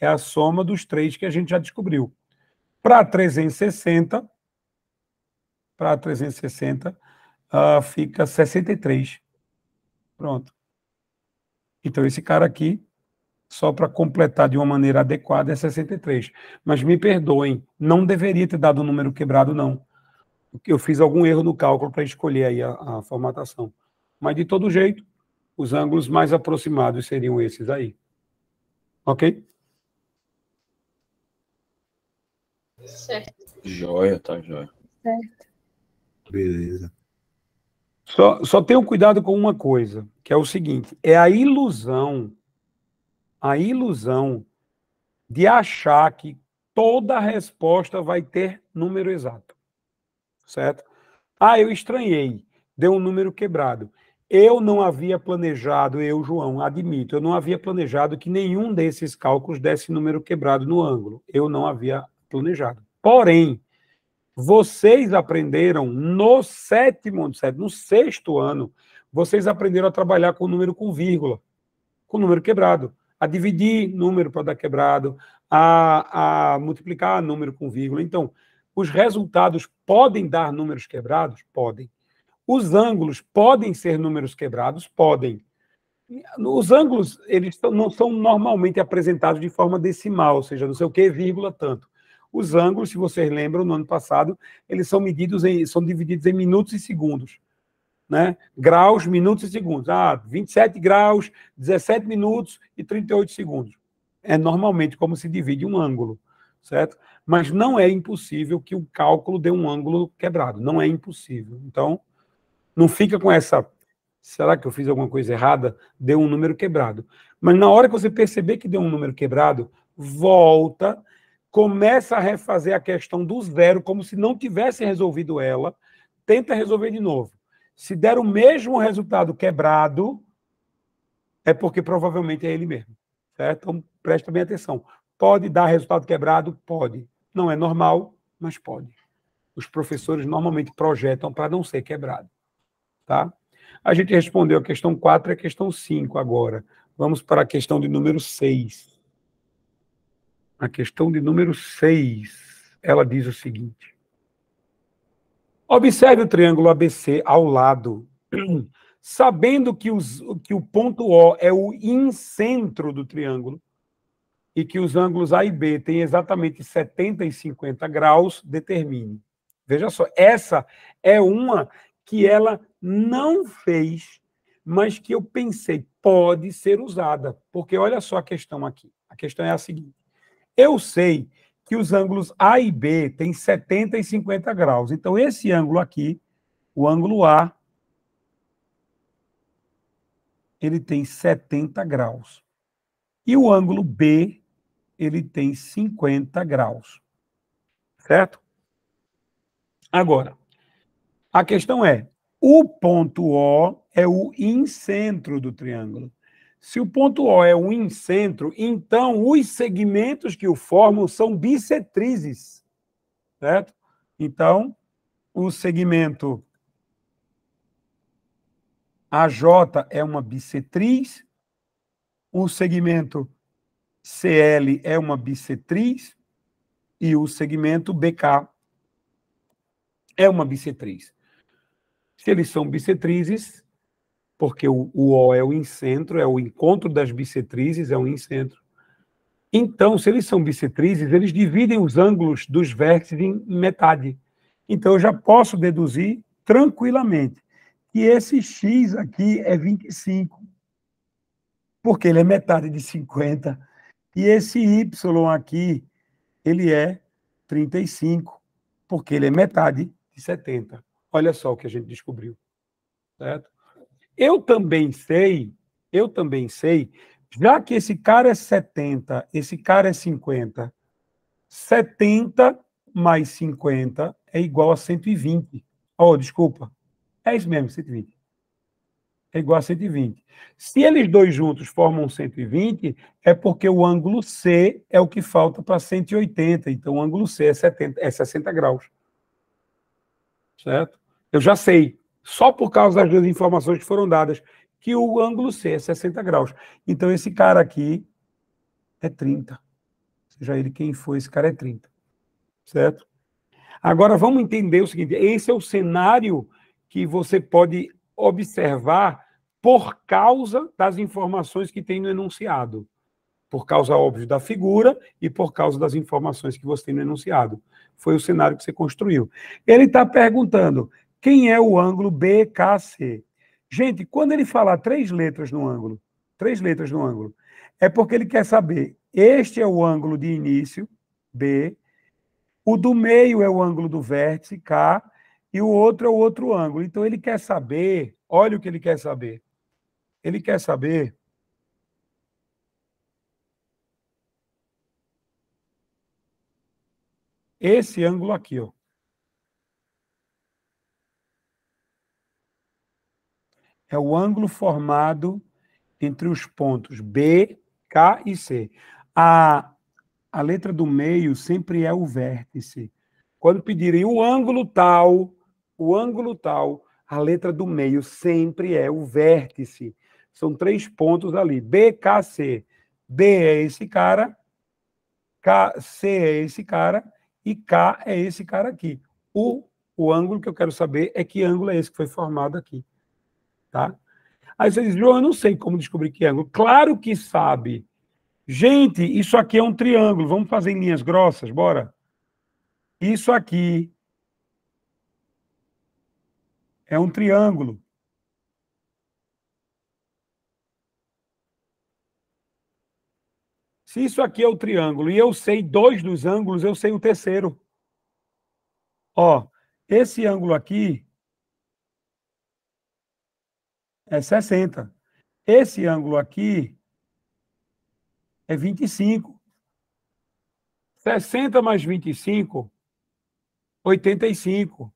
É a soma dos três que a gente já descobriu. Para 360, para 360, uh, fica 63. Pronto. Então, esse cara aqui, só para completar de uma maneira adequada, é 63. Mas me perdoem, não deveria ter dado o um número quebrado, não. Eu fiz algum erro no cálculo para escolher aí a, a formatação. Mas, de todo jeito, os ângulos mais aproximados seriam esses aí. Ok? Certo. Joia, tá joia. Certo. Beleza. Só, só tenho cuidado com uma coisa, que é o seguinte: é a ilusão, a ilusão de achar que toda resposta vai ter número exato. Certo? Ah, eu estranhei, deu um número quebrado. Eu não havia planejado, eu, João, admito, eu não havia planejado que nenhum desses cálculos desse número quebrado no ângulo. Eu não havia planejado. Porém, vocês aprenderam no sétimo, no sexto ano, vocês aprenderam a trabalhar com o número com vírgula, com o número quebrado, a dividir número para dar quebrado, a, a multiplicar número com vírgula. Então, os resultados podem dar números quebrados? Podem. Os ângulos podem ser números quebrados? Podem. Os ângulos, eles não são normalmente apresentados de forma decimal, ou seja, não sei o que, vírgula, tanto. Os ângulos, se vocês lembram, no ano passado, eles são medidos em, são divididos em minutos e segundos. Né? Graus, minutos e segundos. Ah, 27 graus, 17 minutos e 38 segundos. É normalmente como se divide um ângulo, certo? Mas não é impossível que o cálculo dê um ângulo quebrado. Não é impossível. Então, não fica com essa. Será que eu fiz alguma coisa errada? Deu um número quebrado. Mas na hora que você perceber que deu um número quebrado, volta começa a refazer a questão do zero, como se não tivesse resolvido ela, tenta resolver de novo. Se der o mesmo resultado quebrado, é porque provavelmente é ele mesmo. Certo? Então, presta bem atenção. Pode dar resultado quebrado? Pode. Não é normal, mas pode. Os professores normalmente projetam para não ser quebrado. Tá? A gente respondeu a questão 4 e a questão 5 agora. Vamos para a questão de número 6 a questão de número 6, ela diz o seguinte: Observe o triângulo ABC ao lado, sabendo que, os, que o ponto O é o incentro do triângulo e que os ângulos A e B têm exatamente 70 e 50 graus, determine. Veja só, essa é uma que ela não fez, mas que eu pensei pode ser usada, porque olha só a questão aqui. A questão é a seguinte: eu sei que os ângulos A e B têm 70 e 50 graus. Então, esse ângulo aqui, o ângulo A, ele tem 70 graus. E o ângulo B, ele tem 50 graus. Certo? Agora, a questão é: o ponto O é o incentro do triângulo. Se o ponto O é um incentro, então os segmentos que o formam são bissetrizes, certo? Então, o segmento AJ é uma bissetriz, o segmento CL é uma bissetriz e o segmento BK é uma bissetriz. Se eles são bissetrizes, porque o, o O é o incentro, é o encontro das bissetrizes, é o incentro. Então, se eles são bissetrizes, eles dividem os ângulos dos vértices em metade. Então, eu já posso deduzir tranquilamente que esse x aqui é 25, porque ele é metade de 50. E esse y aqui, ele é 35, porque ele é metade de 70. Olha só o que a gente descobriu. Certo? Eu também sei, eu também sei, já que esse cara é 70, esse cara é 50, 70 mais 50 é igual a 120. Oh, desculpa. É isso mesmo, 120. É igual a 120. Se eles dois juntos formam 120, é porque o ângulo C é o que falta para 180. Então, o ângulo C é, 70, é 60 graus. Certo? Eu já sei só por causa das duas informações que foram dadas, que o ângulo C é 60 graus. Então, esse cara aqui é 30. Seja ele quem for, esse cara é 30. Certo? Agora, vamos entender o seguinte: esse é o cenário que você pode observar por causa das informações que tem no enunciado. Por causa, óbvio, da figura e por causa das informações que você tem no enunciado. Foi o cenário que você construiu. Ele está perguntando quem é o ângulo BKC? Gente, quando ele falar três letras no ângulo, três letras no ângulo, é porque ele quer saber, este é o ângulo de início, B, o do meio é o ângulo do vértice, K, e o outro é o outro ângulo. Então ele quer saber, olha o que ele quer saber. Ele quer saber esse ângulo aqui, ó. é o ângulo formado entre os pontos B, K e C. A, a letra do meio sempre é o vértice. Quando pedirem o ângulo tal, o ângulo tal, a letra do meio sempre é o vértice. São três pontos ali. B, K, C. B é esse cara, K, C é esse cara e K é esse cara aqui. O, o ângulo que eu quero saber é que ângulo é esse que foi formado aqui. Tá? Aí você diz, João, eu não sei como descobrir que ângulo. Claro que sabe. Gente, isso aqui é um triângulo. Vamos fazer em linhas grossas, bora? Isso aqui é um triângulo. Se isso aqui é o triângulo e eu sei dois dos ângulos, eu sei o terceiro. Ó, esse ângulo aqui é 60. Esse ângulo aqui é 25. 60 mais 25, 85.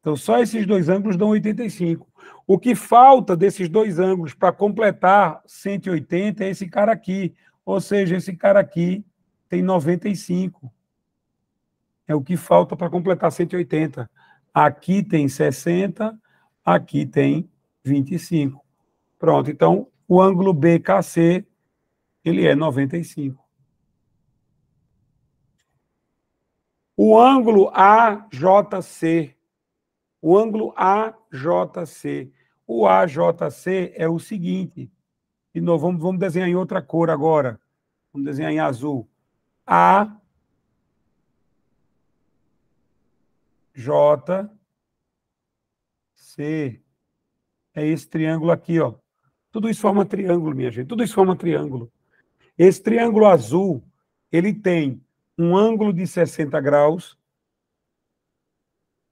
Então, só esses dois ângulos dão 85. O que falta desses dois ângulos para completar 180 é esse cara aqui. Ou seja, esse cara aqui tem 95. É o que falta para completar 180. Aqui tem 60, aqui tem 25. Pronto, então o ângulo BKC ele é 95. O ângulo AJC, o ângulo AJC, o AJC é o seguinte, de novo, vamos, vamos desenhar em outra cor agora, vamos desenhar em azul. A, J, C, é esse triângulo aqui, ó. Tudo isso forma triângulo, minha gente. Tudo isso forma triângulo. Esse triângulo azul, ele tem um ângulo de 60 graus,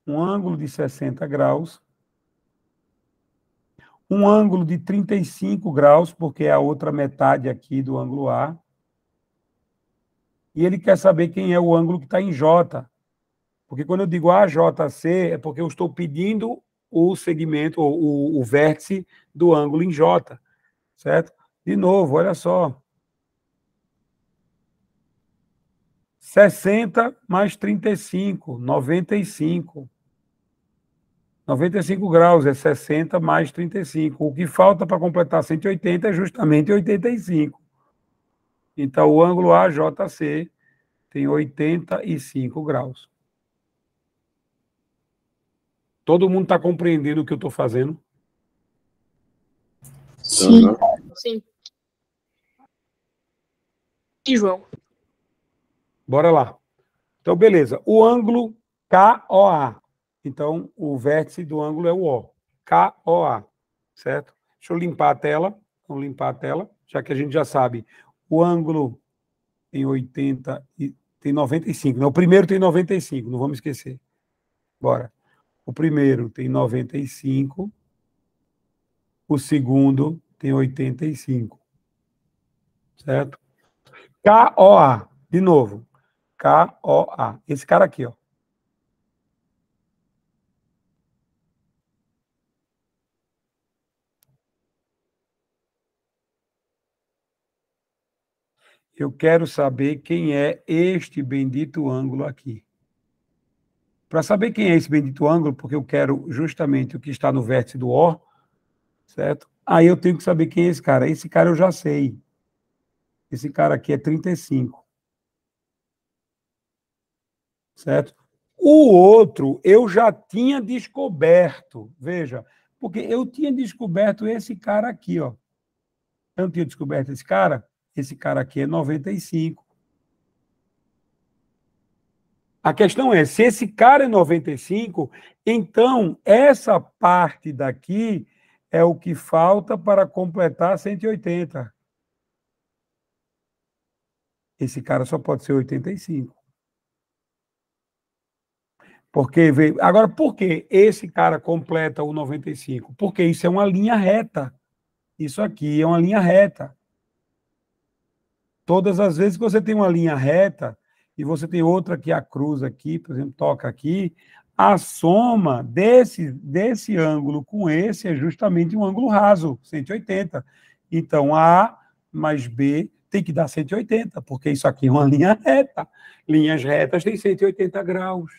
um ângulo de 60 graus, um ângulo de 35 graus, porque é a outra metade aqui do ângulo A. E ele quer saber quem é o ângulo que está em J. Porque quando eu digo AJC, é porque eu estou pedindo o segmento, ou o, o vértice do ângulo em J, certo? De novo, olha só. 60 mais 35, 95. 95 graus é 60 mais 35. O que falta para completar 180 é justamente 85. Então, o ângulo AJC tem 85 graus. Todo mundo está compreendendo o que eu estou fazendo? Sim. Sim. E João. Bora lá. Então, beleza. O ângulo KOA. Então, o vértice do ângulo é o O. KOA. Certo? Deixa eu limpar a tela. Vamos limpar a tela, já que a gente já sabe. O ângulo tem 80 e tem 95. Não, o primeiro tem 95, não vamos esquecer. Bora. O primeiro tem 95, o segundo tem 85. Certo? KOA, de novo. KOA. Esse cara aqui, ó. Eu quero saber quem é este bendito ângulo aqui. Para saber quem é esse bendito ângulo, porque eu quero justamente o que está no vértice do O, certo? Aí eu tenho que saber quem é esse cara. Esse cara eu já sei. Esse cara aqui é 35. Certo? O outro eu já tinha descoberto. Veja, porque eu tinha descoberto esse cara aqui, ó. Eu não tinha descoberto esse cara, esse cara aqui é 95. A questão é, se esse cara é 95, então essa parte daqui é o que falta para completar 180. Esse cara só pode ser 85. Porque veio... Agora, por que esse cara completa o 95? Porque isso é uma linha reta. Isso aqui é uma linha reta. Todas as vezes que você tem uma linha reta, e você tem outra que é a cruz aqui, por exemplo, toca aqui, a soma desse, desse ângulo com esse é justamente um ângulo raso, 180. Então, A mais B tem que dar 180, porque isso aqui é uma linha reta. Linhas retas têm 180 graus.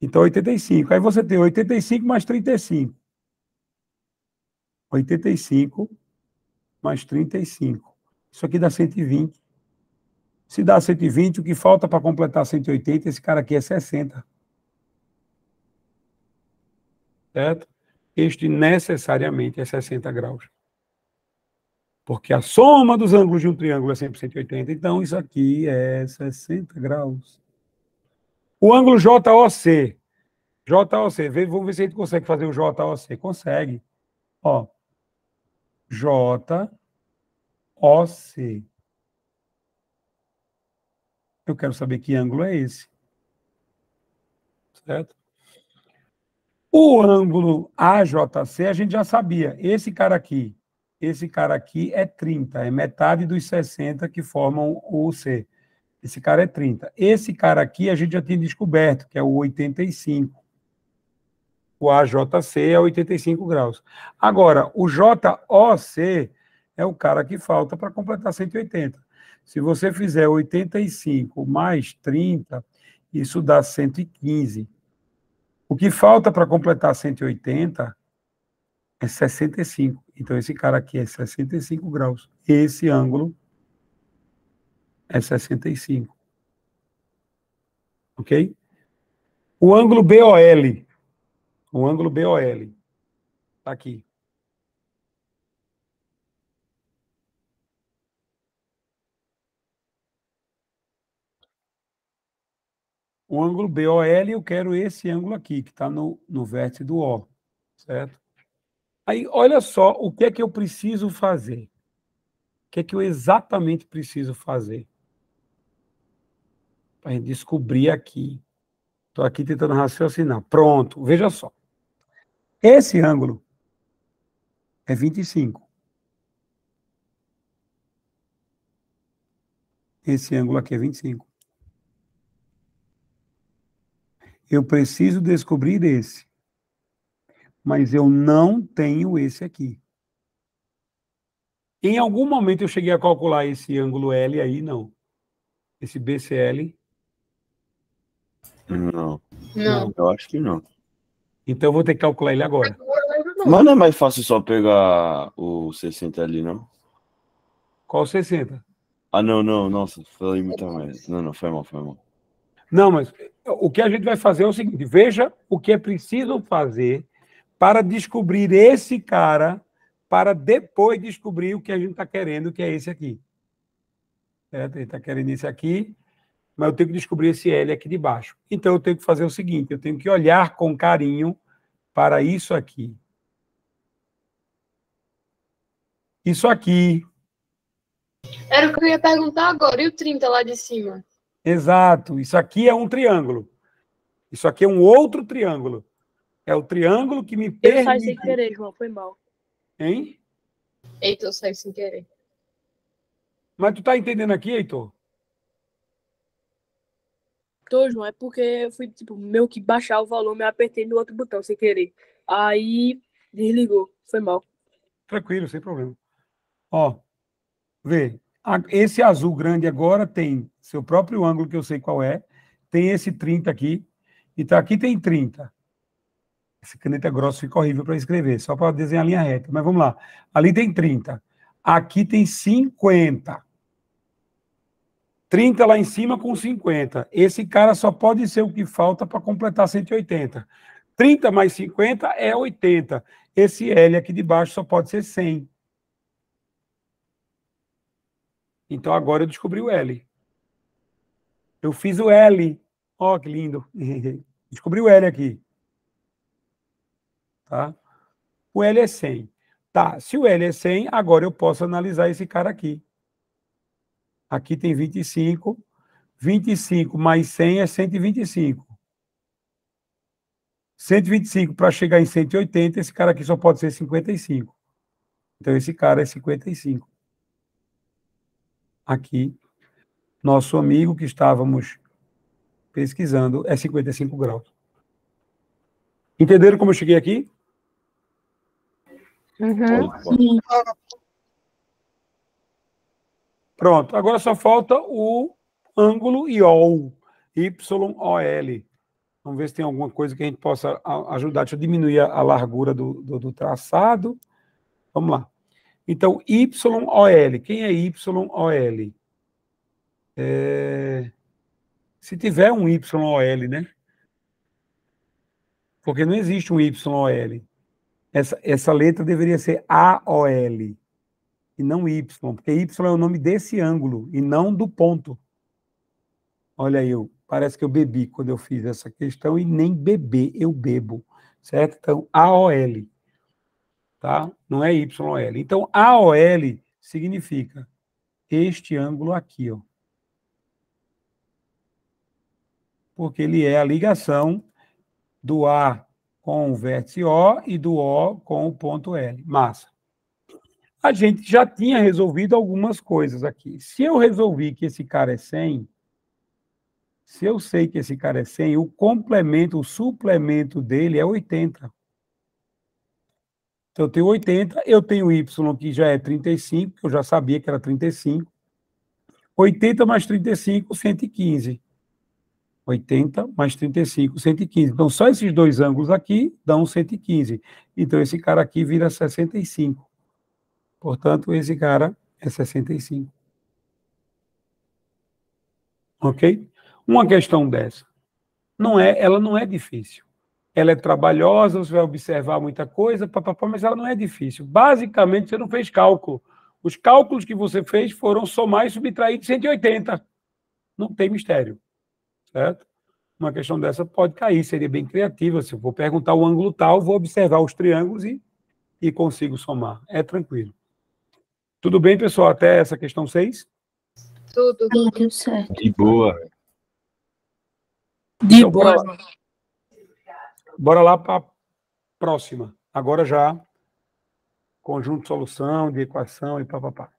Então, 85. Aí você tem 85 mais 35. 85 mais 35. Isso aqui dá 120. Se dá 120, o que falta para completar 180, esse cara aqui é 60. Certo? Este necessariamente é 60 graus. Porque a soma dos ângulos de um triângulo é sempre 180, então isso aqui é 60 graus. O ângulo JOC. JOC, vamos ver se a gente consegue fazer o JOC. Consegue. Ó. JOC eu quero saber que ângulo é esse. Certo? O ângulo AJC a gente já sabia. Esse cara aqui, esse cara aqui é 30, é metade dos 60 que formam o C. Esse cara é 30. Esse cara aqui a gente já tinha descoberto, que é o 85. O AJC é 85 graus. Agora, o JOC é o cara que falta para completar 180. Se você fizer 85 mais 30, isso dá 115. O que falta para completar 180 é 65. Então, esse cara aqui é 65 graus. Esse ângulo é 65. Ok? O ângulo BOL. O ângulo BOL. Está aqui. o ângulo BOL, eu quero esse ângulo aqui, que está no, no vértice do O, certo? Aí, olha só o que é que eu preciso fazer. O que é que eu exatamente preciso fazer? Para descobrir aqui. Estou aqui tentando raciocinar. Pronto, veja só. Esse ângulo é 25. Esse ângulo aqui é 25. Eu preciso descobrir esse. Mas eu não tenho esse aqui. Em algum momento eu cheguei a calcular esse ângulo L aí, não. Esse BCL. Não. Não. Eu acho que não. Então eu vou ter que calcular ele agora. Mas não é mais fácil só pegar o 60 ali, não? Qual 60? Ah, não, não, nossa, falei muita mais Não, não, foi mal, foi mal. Não, mas o que a gente vai fazer é o seguinte: veja o que é preciso fazer para descobrir esse cara, para depois descobrir o que a gente está querendo, que é esse aqui. Certo? É, ele está querendo esse aqui, mas eu tenho que descobrir esse L aqui de baixo. Então eu tenho que fazer o seguinte: eu tenho que olhar com carinho para isso aqui. Isso aqui. Era o que eu ia perguntar agora. E o 30 lá de cima? Exato. Isso aqui é um triângulo. Isso aqui é um outro triângulo. É o triângulo que me permite... Eu saí sem querer, João. Foi mal. Hein? Eita, eu saí sem querer. Mas tu tá entendendo aqui, Heitor? Tô, João. É porque eu fui, tipo, meio que baixar o volume. Eu apertei no outro botão sem querer. Aí desligou. Foi mal. Tranquilo, sem problema. Ó, vê esse azul grande agora tem seu próprio ângulo, que eu sei qual é, tem esse 30 aqui, então aqui tem 30. Essa caneta grossa fica horrível para escrever, só para desenhar a linha reta, mas vamos lá. Ali tem 30, aqui tem 50. 30 lá em cima com 50. Esse cara só pode ser o que falta para completar 180. 30 mais 50 é 80. Esse L aqui de baixo só pode ser 100. Então agora eu descobri o L. Eu fiz o L. Ó, oh, que lindo. descobri o L aqui. Tá? O L é 100. Tá, se o L é 100, agora eu posso analisar esse cara aqui. Aqui tem 25. 25 mais 100 é 125. 125 para chegar em 180, esse cara aqui só pode ser 55. Então esse cara é 55 aqui, nosso amigo que estávamos pesquisando é 55 graus. Entenderam como eu cheguei aqui? Uhum. Pronto, agora só falta o ângulo IOL, YOL. Vamos ver se tem alguma coisa que a gente possa ajudar. Deixa eu diminuir a largura do, do, do traçado. Vamos lá. Então, YOL, quem é YOL? É... Se tiver um YOL, né? Porque não existe um YOL. Essa, essa letra deveria ser AOL e não Y, porque Y é o nome desse ângulo e não do ponto. Olha aí, eu, parece que eu bebi quando eu fiz essa questão e nem beber eu bebo, certo? Então, AOL tá? Não é YOL. Então, AOL significa este ângulo aqui, ó. Porque ele é a ligação do A com o vértice O e do O com o ponto L. Massa. A gente já tinha resolvido algumas coisas aqui. Se eu resolvi que esse cara é 100, se eu sei que esse cara é 100, o complemento, o suplemento dele é 80. Então, eu tenho 80, eu tenho Y, que já é 35, que eu já sabia que era 35. 80 mais 35, 115. 80 mais 35, 115. Então, só esses dois ângulos aqui dão 115. Então, esse cara aqui vira 65. Portanto, esse cara é 65. Ok? Uma questão dessa. Não é, ela não é difícil ela é trabalhosa, você vai observar muita coisa, papapá, mas ela não é difícil. Basicamente, você não fez cálculo. Os cálculos que você fez foram somar e subtrair de 180. Não tem mistério, certo? Uma questão dessa pode cair, seria bem criativa. Se eu for perguntar o ângulo tal, vou observar os triângulos e, e consigo somar. É tranquilo. Tudo bem, pessoal, até essa questão 6? Tudo. Tá tudo certo. De boa. Então, de então, boa. Pra... Bora lá para a próxima. Agora já conjunto de solução, de equação e papapá.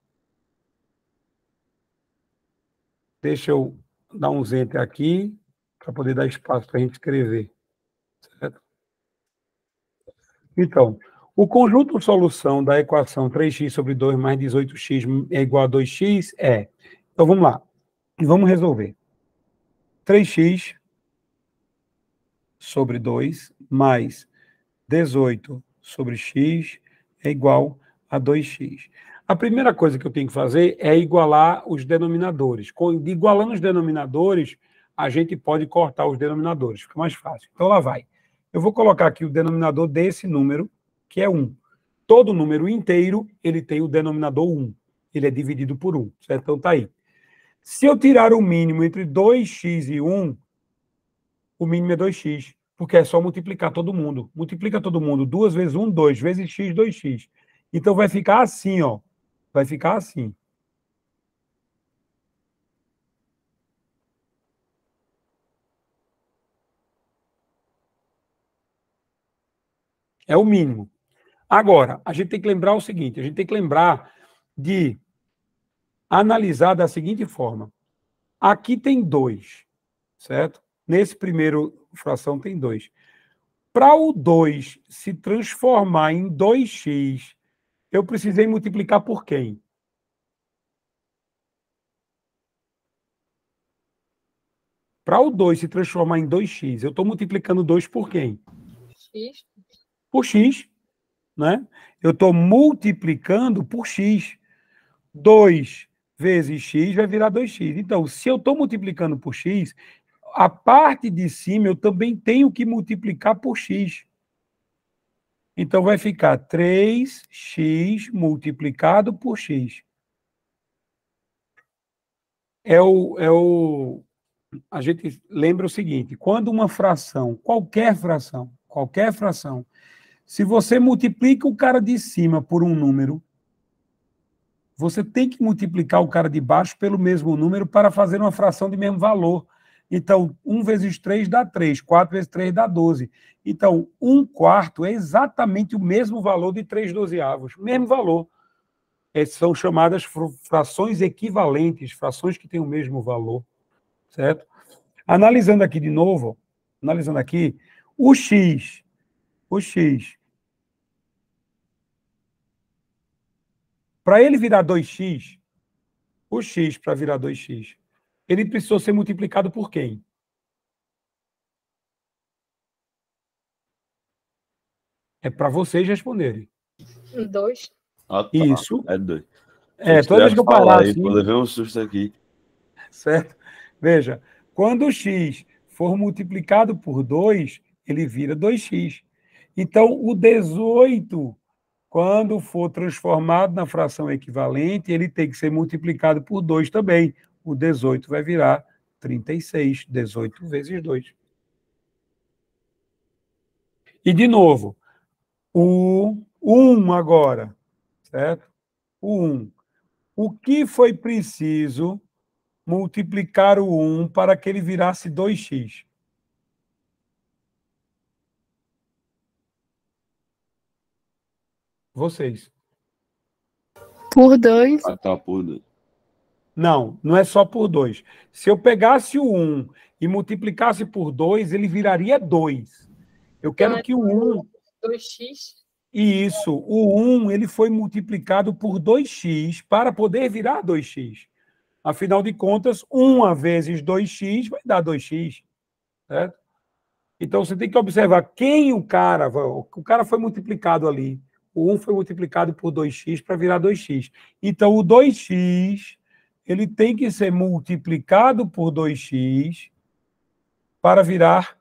Deixa eu dar um enter aqui para poder dar espaço para a gente escrever. Certo? Então, o conjunto de solução da equação 3x sobre 2 mais 18x é igual a 2x é. Então vamos lá. E vamos resolver. 3x sobre 2 mais 18 sobre x é igual a 2x. A primeira coisa que eu tenho que fazer é igualar os denominadores. Igualando os denominadores, a gente pode cortar os denominadores, fica mais fácil. Então lá vai. Eu vou colocar aqui o denominador desse número, que é 1. Todo número inteiro, ele tem o denominador 1. Ele é dividido por 1, certo? Então tá aí. Se eu tirar o mínimo entre 2x e 1, o mínimo é 2x, porque é só multiplicar todo mundo. Multiplica todo mundo. 2 vezes 1, 2. Vezes x, 2x. Então vai ficar assim, ó. Vai ficar assim. É o mínimo. Agora, a gente tem que lembrar o seguinte: a gente tem que lembrar de analisar da seguinte forma. Aqui tem 2, certo? Nesse primeiro fração tem 2. Para o 2 se transformar em 2x, eu precisei multiplicar por quem? Para o 2 se transformar em 2x, eu estou multiplicando 2 por quem? X. Por x. Né? Eu estou multiplicando por x. 2 vezes x vai virar 2x. Então, se eu estou multiplicando por x, a parte de cima eu também tenho que multiplicar por x. Então vai ficar 3x multiplicado por x. É o, é o a gente lembra o seguinte, quando uma fração, qualquer fração, qualquer fração, se você multiplica o cara de cima por um número, você tem que multiplicar o cara de baixo pelo mesmo número para fazer uma fração de mesmo valor. Então, 1 vezes 3 dá 3, 4 vezes 3 dá 12. Então, 1 quarto é exatamente o mesmo valor de 3 dozeavos, mesmo valor. Essas é, são chamadas frações equivalentes, frações que têm o mesmo valor, certo? Analisando aqui de novo, analisando aqui, o x, o x, para ele virar 2x, o x para virar 2x, ele precisou ser multiplicado por quem? É para vocês responderem. Dois. Ah, tá. Isso. É dois. É, toda vez que eu parar aí, assim... levei um susto aqui. Certo? Veja, quando o x for multiplicado por 2, ele vira 2x. Então, o 18, quando for transformado na fração equivalente, ele tem que ser multiplicado por 2 também o 18 vai virar 36, 18 vezes 2. E de novo, o 1 agora, certo? O 1. O que foi preciso multiplicar o 1 para que ele virasse 2x? Vocês. Por 2. Ah, tá, tá, por 2. Não, não é só por 2. Se eu pegasse o 1 um e multiplicasse por 2, ele viraria 2. Eu então, quero é que o 1... Um... 2x? Isso, o 1 ele foi multiplicado por 2x para poder virar 2x. Afinal de contas, 1 vezes 2x vai dar 2x, certo? Então você tem que observar quem o cara, o cara foi multiplicado ali. O 1 foi multiplicado por 2x para virar 2x. Então o 2x ele tem que ser multiplicado por 2x para virar.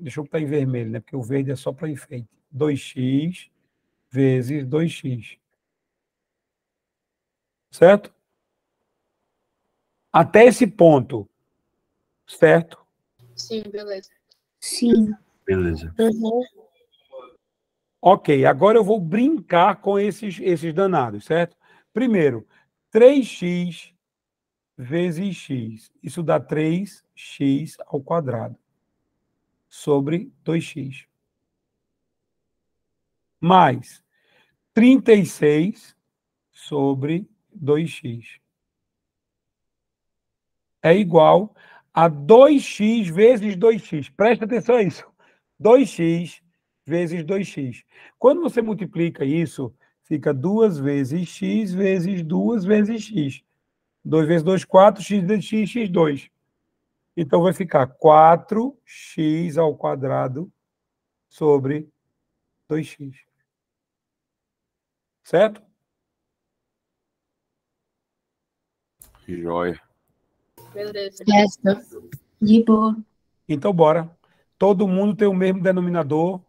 deixa eu botar em vermelho, né? Porque o verde é só para enfeite. 2x vezes 2x. Certo? Até esse ponto. Certo? Sim, beleza. Sim. Beleza. Uhum. Ok, agora eu vou brincar com esses, esses danados, certo? Primeiro, 3x vezes x. Isso dá 3x ao quadrado sobre 2x. Mais 36 sobre 2x. É igual a 2x vezes 2x. Presta atenção a isso. 2x vezes 2x. Quando você multiplica isso Fica 2 vezes x vezes 2 vezes x. 2 vezes 2, 4, x vezes x, x2. Então, vai ficar 4x ao quadrado sobre 2x. Certo? Que joia. Beleza. De boa. Então, bora. Todo mundo tem o mesmo denominador,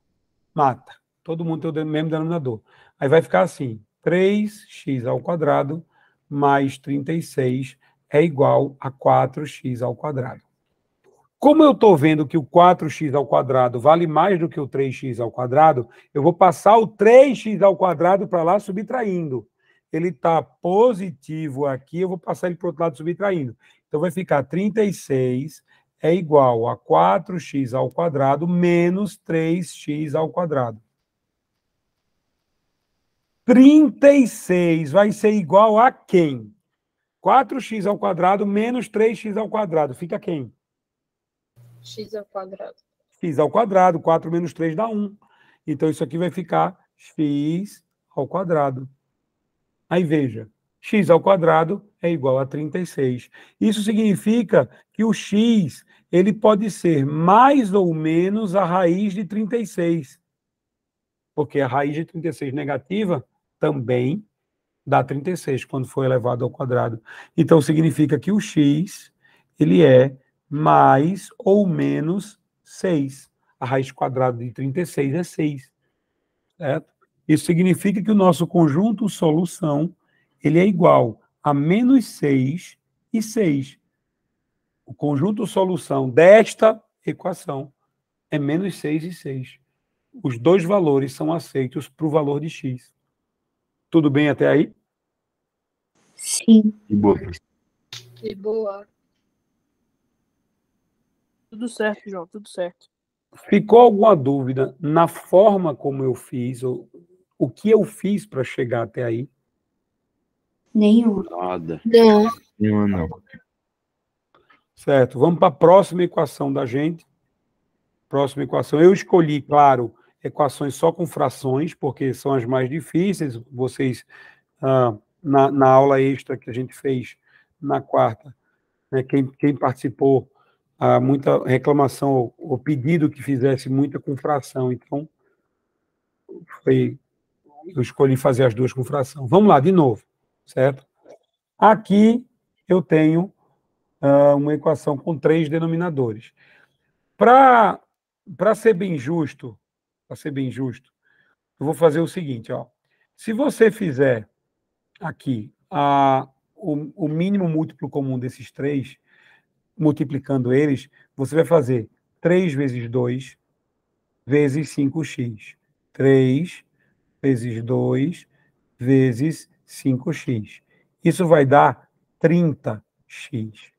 mata. Todo mundo tem o mesmo denominador. Aí vai ficar assim: 3x ao quadrado mais 36 é igual a 4x ao quadrado. Como eu estou vendo que o 4x ao quadrado vale mais do que o 3x ao quadrado, eu vou passar o 3x ao quadrado para lá subtraindo. Ele está positivo aqui, eu vou passar ele para o outro lado subtraindo. Então vai ficar 36 é igual a 4x ao quadrado menos 3x ao quadrado. 36 vai ser igual a quem? 4x ao quadrado menos 3x ao quadrado. Fica quem? x ao quadrado. x ao quadrado. 4 menos 3 dá 1. Então, isso aqui vai ficar x ao quadrado. Aí, veja. x ao quadrado é igual a 36. Isso significa que o x ele pode ser mais ou menos a raiz de 36 porque a raiz de 36 negativa também dá 36 quando for elevado ao quadrado. Então significa que o x ele é mais ou menos 6. A raiz quadrada de 36 é 6. Certo? Isso significa que o nosso conjunto solução ele é igual a menos 6 e 6. O conjunto solução desta equação é menos 6 e 6. Os dois valores são aceitos para o valor de x. Tudo bem até aí? Sim. Que boa. Que boa. Tudo certo, João, tudo certo. Ficou alguma dúvida na forma como eu fiz, ou o que eu fiz para chegar até aí? Nenhuma. Nada. Nenhuma, não. Certo, vamos para a próxima equação da gente. Próxima equação. Eu escolhi, claro, equações só com frações, porque são as mais difíceis. Vocês, ah, na, na aula extra que a gente fez na quarta, né, quem, quem participou, a ah, muita reclamação ou pedido que fizesse muita com fração. Então, foi, eu escolhi fazer as duas com fração. Vamos lá, de novo, certo? Aqui eu tenho ah, uma equação com três denominadores. Para ser bem justo, para ser bem justo, eu vou fazer o seguinte, ó. Se você fizer aqui a, o, o mínimo múltiplo comum desses três, multiplicando eles, você vai fazer 3 vezes 2 vezes 5x. 3 vezes 2 vezes 5x. Isso vai dar 30x.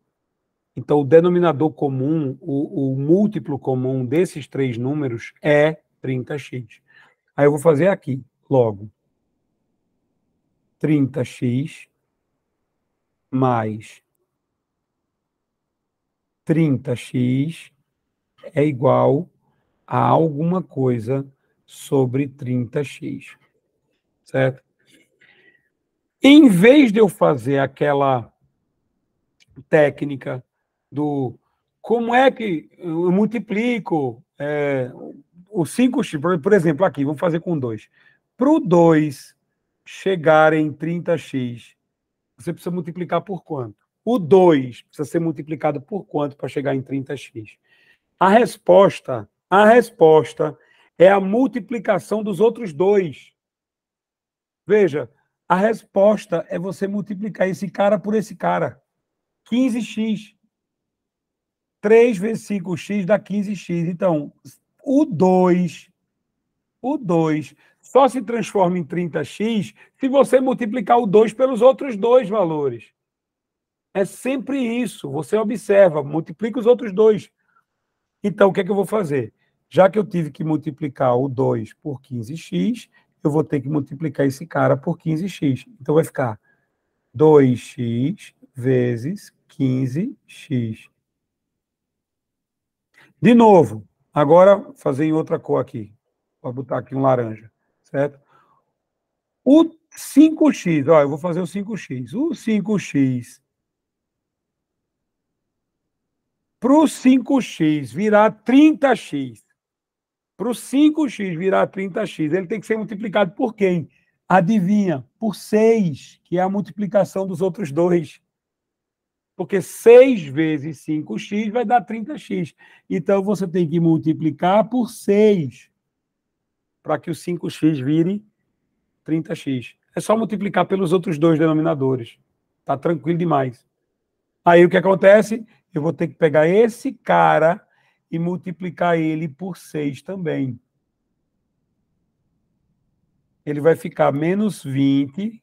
Então, o denominador comum, o, o múltiplo comum desses três números é 30 x. Aí eu vou fazer aqui, logo. 30x mais 30x é igual a alguma coisa sobre 30x. Certo? Em vez de eu fazer aquela técnica do como é que eu multiplico é, o 5x, por exemplo, aqui, vamos fazer com 2. Para o 2 chegar em 30x, você precisa multiplicar por quanto? O 2 precisa ser multiplicado por quanto para chegar em 30x? A resposta, a resposta é a multiplicação dos outros dois. Veja, a resposta é você multiplicar esse cara por esse cara. 15x. 3 vezes 5x dá 15x. Então, o 2, o 2 só se transforma em 30x se você multiplicar o 2 pelos outros dois valores. É sempre isso. Você observa, multiplica os outros dois. Então, o que é que eu vou fazer? Já que eu tive que multiplicar o 2 por 15x, eu vou ter que multiplicar esse cara por 15x. Então, vai ficar 2x vezes 15x. De novo, Agora, fazer em outra cor aqui. Vou botar aqui um laranja, certo? O 5x, ó, eu vou fazer o 5x. O 5x. Para o 5x virar 30x, para o 5x virar 30x, ele tem que ser multiplicado por quem? Adivinha? Por 6, que é a multiplicação dos outros dois porque 6 vezes 5x vai dar 30x. Então, você tem que multiplicar por 6 para que o 5x vire 30x. É só multiplicar pelos outros dois denominadores. Está tranquilo demais. Aí o que acontece? Eu vou ter que pegar esse cara e multiplicar ele por 6 também. Ele vai ficar menos 20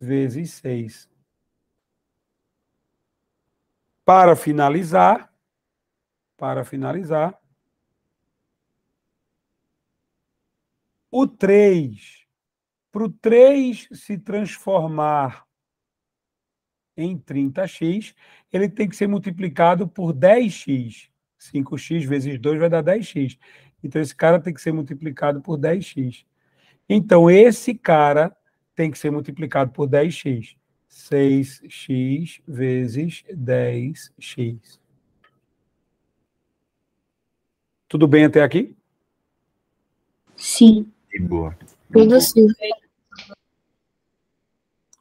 vezes 6. Para finalizar, para finalizar, o 3, para o 3 se transformar em 30x, ele tem que ser multiplicado por 10x. 5x vezes 2 vai dar 10x. Então, esse cara tem que ser multiplicado por 10x. Então, esse cara tem que ser multiplicado por 10x. 6x vezes 10x. Tudo bem até aqui? Sim. E boa. Tudo sim.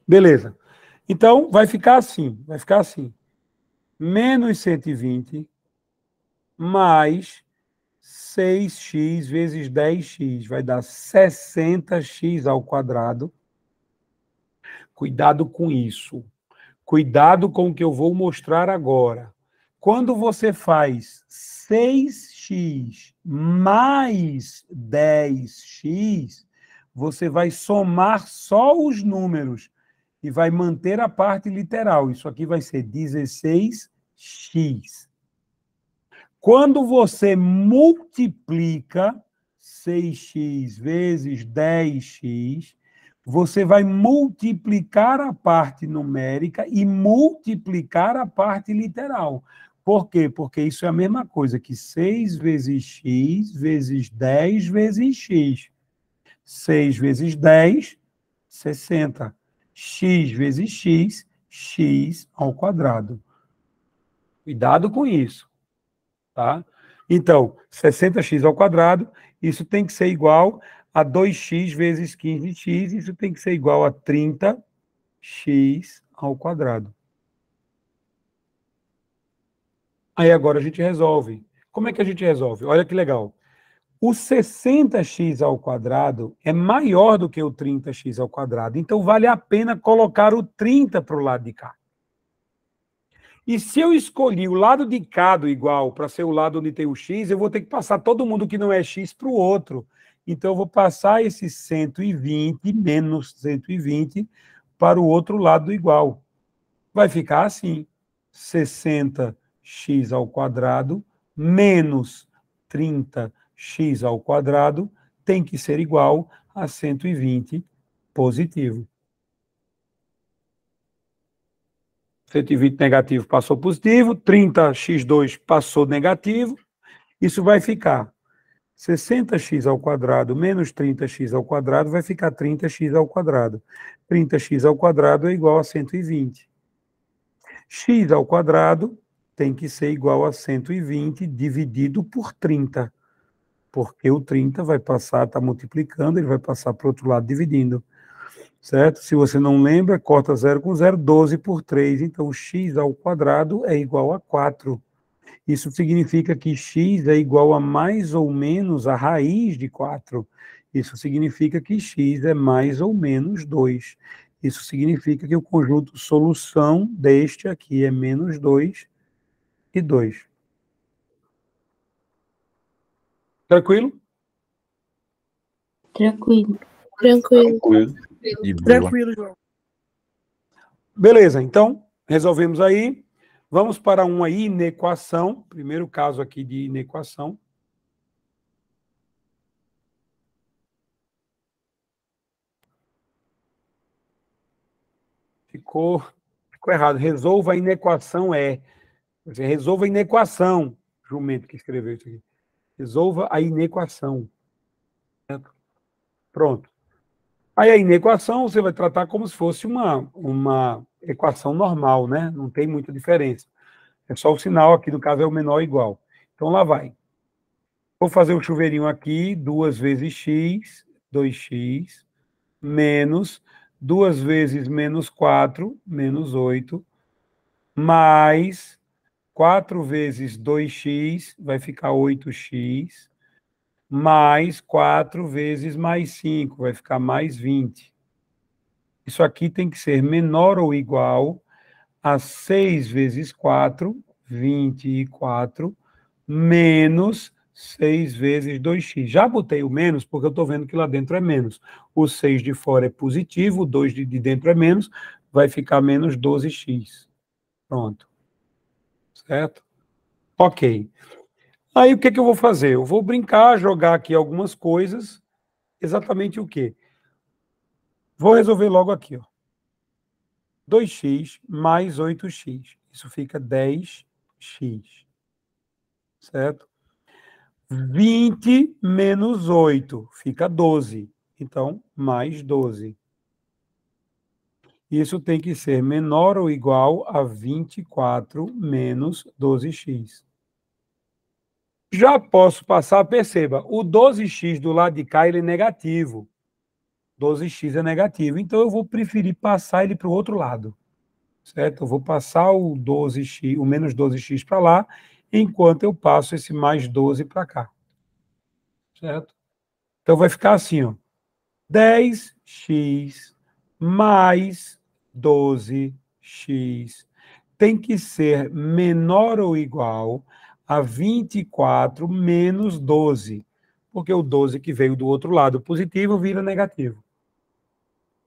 Beleza. Então, vai ficar assim, vai ficar assim. Menos 120 mais 6x vezes 10x, vai dar 60x ao quadrado Cuidado com isso. Cuidado com o que eu vou mostrar agora. Quando você faz 6x mais 10x, você vai somar só os números e vai manter a parte literal. Isso aqui vai ser 16x. Quando você multiplica 6x vezes 10x, você vai multiplicar a parte numérica e multiplicar a parte literal. Por quê? Porque isso é a mesma coisa que 6 vezes x vezes 10 vezes x. 6 vezes 10, 60. x vezes x, x ao quadrado. Cuidado com isso, tá? Então, 60x ao quadrado, isso tem que ser igual a 2x vezes 15x, isso tem que ser igual a 30x ao quadrado. Aí agora a gente resolve. Como é que a gente resolve? Olha que legal. O 60x ao quadrado é maior do que o 30x ao quadrado, então vale a pena colocar o 30 para o lado de cá. E se eu escolhi o lado de cá do igual para ser o lado onde tem o x, eu vou ter que passar todo mundo que não é x para o outro. Então, eu vou passar esse 120 menos 120 para o outro lado do igual. Vai ficar assim: 60x ao quadrado menos 30x ao quadrado tem que ser igual a 120 positivo. 120 negativo passou positivo, 30x2 passou negativo. Isso vai ficar 60x ao quadrado menos 30x ao quadrado vai ficar 30x ao quadrado. 30x ao quadrado é igual a 120. x ao quadrado tem que ser igual a 120 dividido por 30, porque o 30 vai passar, está multiplicando, ele vai passar para o outro lado dividindo. Certo? Se você não lembra, corta 0 com 0, 12 por 3. Então, x ao quadrado é igual a 4. Isso significa que x é igual a mais ou menos a raiz de 4. Isso significa que x é mais ou menos 2. Isso significa que o conjunto solução deste aqui é menos 2 e 2. Tranquilo? Tranquilo. Tranquilo. Tranquilo, Tranquilo João. Beleza, então, resolvemos aí. Vamos para uma inequação, primeiro caso aqui de inequação. Ficou, ficou errado. Resolva a inequação é. resolva a inequação, jumento que escreveu isso aqui. Resolva a inequação. Pronto. Aí a inequação você vai tratar como se fosse uma, uma equação normal, né? Não tem muita diferença. É só o sinal aqui, no caso, é o menor ou igual. Então lá vai. Vou fazer o chuveirinho aqui, 2 vezes x, 2x, menos 2 vezes menos 4, menos 8, mais 4 vezes 2x, vai ficar 8x, mais 4 vezes mais 5, vai ficar mais 20. Isso aqui tem que ser menor ou igual a 6 vezes 4, 24, menos 6 vezes 2x. Já botei o menos, porque eu estou vendo que lá dentro é menos. O 6 de fora é positivo, o 2 de dentro é menos, vai ficar menos 12x. Pronto. Certo? Ok. Aí o que, que eu vou fazer? Eu vou brincar, jogar aqui algumas coisas, exatamente o quê? Vou resolver logo aqui, ó. 2x mais 8x. Isso fica 10x. Certo? 20 menos 8 fica 12. Então, mais 12. Isso tem que ser menor ou igual a 24 menos 12x. Já posso passar, perceba, o 12x do lado de cá ele é negativo. 12x é negativo, então eu vou preferir passar ele para o outro lado. Certo? Eu vou passar o 12x, o menos 12x para lá, enquanto eu passo esse mais 12 para cá. Certo? Então vai ficar assim, ó. 10x mais 12x tem que ser menor ou igual a 24 menos 12, porque o 12 que veio do outro lado positivo vira negativo.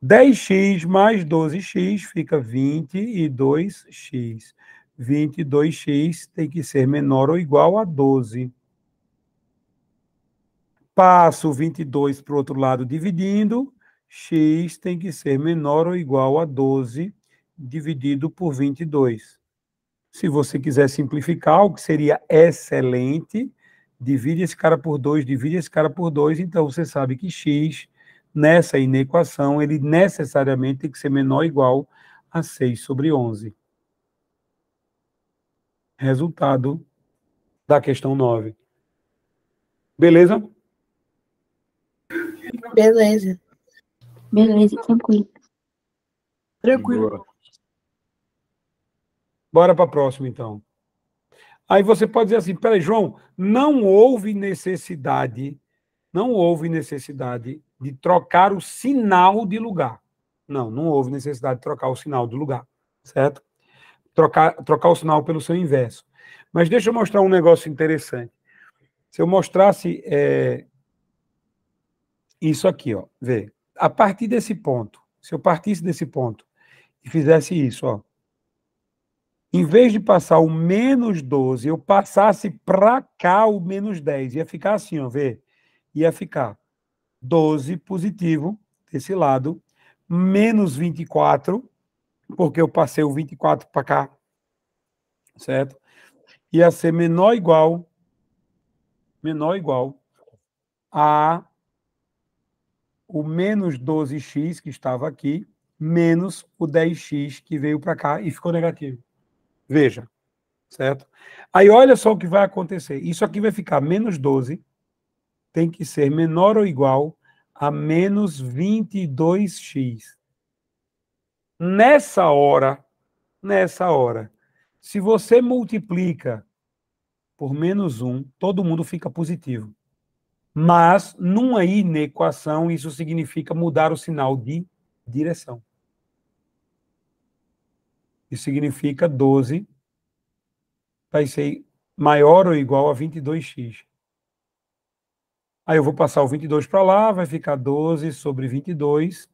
10x mais 12x fica 22x. 22x tem que ser menor ou igual a 12. Passo 22 para o outro lado dividindo, x tem que ser menor ou igual a 12 dividido por 22. Se você quiser simplificar, o que seria excelente, divide esse cara por 2, divide esse cara por 2, então você sabe que x nessa inequação, ele necessariamente tem que ser menor ou igual a 6 sobre 11. Resultado da questão 9. Beleza? Beleza. Beleza, tranquilo. Tranquilo. Bora para a próxima, então. Aí você pode dizer assim: peraí, João, não houve necessidade, não houve necessidade de trocar o sinal de lugar. Não, não houve necessidade de trocar o sinal do lugar, certo? Trocar, trocar o sinal pelo seu inverso. Mas deixa eu mostrar um negócio interessante. Se eu mostrasse é, isso aqui, ó, vê. A partir desse ponto, se eu partisse desse ponto e fizesse isso, ó, em vez de passar o menos 12, eu passasse para cá o menos 10. Ia ficar assim, ó, vê? Ia ficar 12 positivo, desse lado, menos 24, porque eu passei o 24 para cá, certo? Ia ser menor igual, menor ou igual a o menos 12x que estava aqui, menos o 10x que veio para cá e ficou negativo. Veja, certo? Aí olha só o que vai acontecer. Isso aqui vai ficar menos 12, tem que ser menor ou igual a menos 22x. Nessa hora, nessa hora, se você multiplica por menos 1, todo mundo fica positivo. Mas, numa inequação, isso significa mudar o sinal de direção. Isso significa 12 vai ser maior ou igual a 22x. Aí eu vou passar o 22 para lá, vai ficar 12 sobre 22,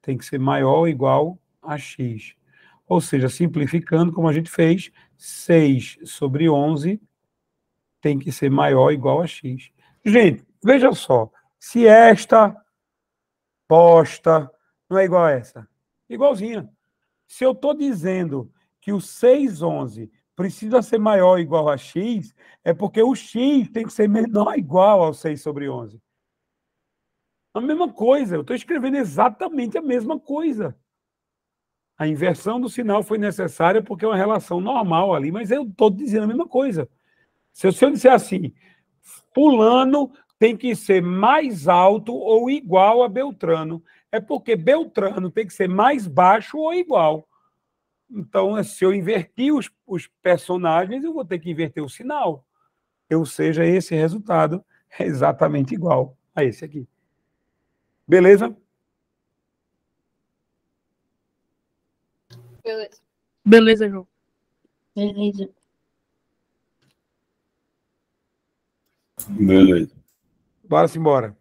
tem que ser maior ou igual a x. Ou seja, simplificando, como a gente fez, 6 sobre 11 tem que ser maior ou igual a x. Gente, veja só, se esta posta não é igual a essa, igualzinha. Se eu estou dizendo que o 611 precisa ser maior ou igual a x, é porque o x tem que ser menor ou igual ao 6 sobre 11. A mesma coisa, eu estou escrevendo exatamente a mesma coisa. A inversão do sinal foi necessária porque é uma relação normal ali, mas eu estou dizendo a mesma coisa. Se eu, se eu disser assim, fulano tem que ser mais alto ou igual a Beltrano, é porque Beltrano tem que ser mais baixo ou igual. Então, se eu inverti os, os personagens, eu vou ter que inverter o sinal. Ou seja, esse resultado é exatamente igual a esse aqui. Beleza? Beleza. Beleza, João. Beleza. Beleza. Bora-se embora.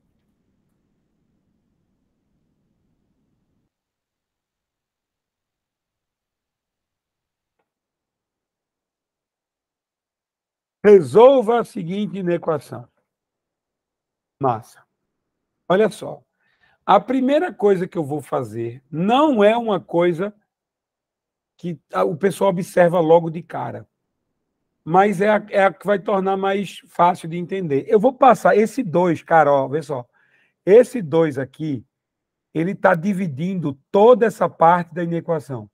Resolva a seguinte inequação. Massa. Olha só. A primeira coisa que eu vou fazer não é uma coisa que o pessoal observa logo de cara, mas é a, é a que vai tornar mais fácil de entender. Eu vou passar esse 2, cara, ó, vê só. Esse 2 aqui, ele está dividindo toda essa parte da inequação.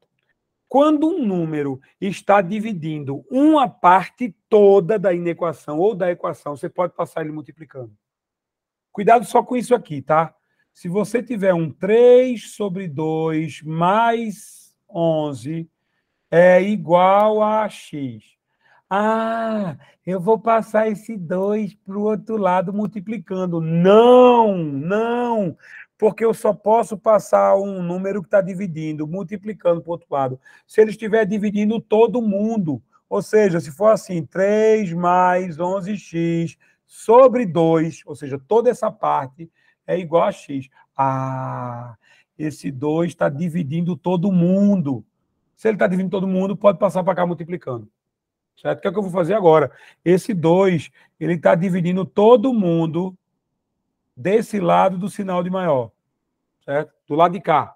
Quando um número está dividindo uma parte toda da inequação ou da equação, você pode passar ele multiplicando. Cuidado só com isso aqui, tá? Se você tiver um 3 sobre 2 mais 11 é igual a x. Ah, eu vou passar esse 2 para o outro lado multiplicando. Não, não porque eu só posso passar um número que está dividindo, multiplicando para o outro lado. Se ele estiver dividindo todo mundo, ou seja, se for assim, 3 mais 11x sobre 2, ou seja, toda essa parte é igual a x. Ah, esse 2 está dividindo todo mundo. Se ele está dividindo todo mundo, pode passar para cá multiplicando. Certo? O que é que eu vou fazer agora? Esse 2, ele está dividindo todo mundo desse lado do sinal de maior, certo? Do lado de cá.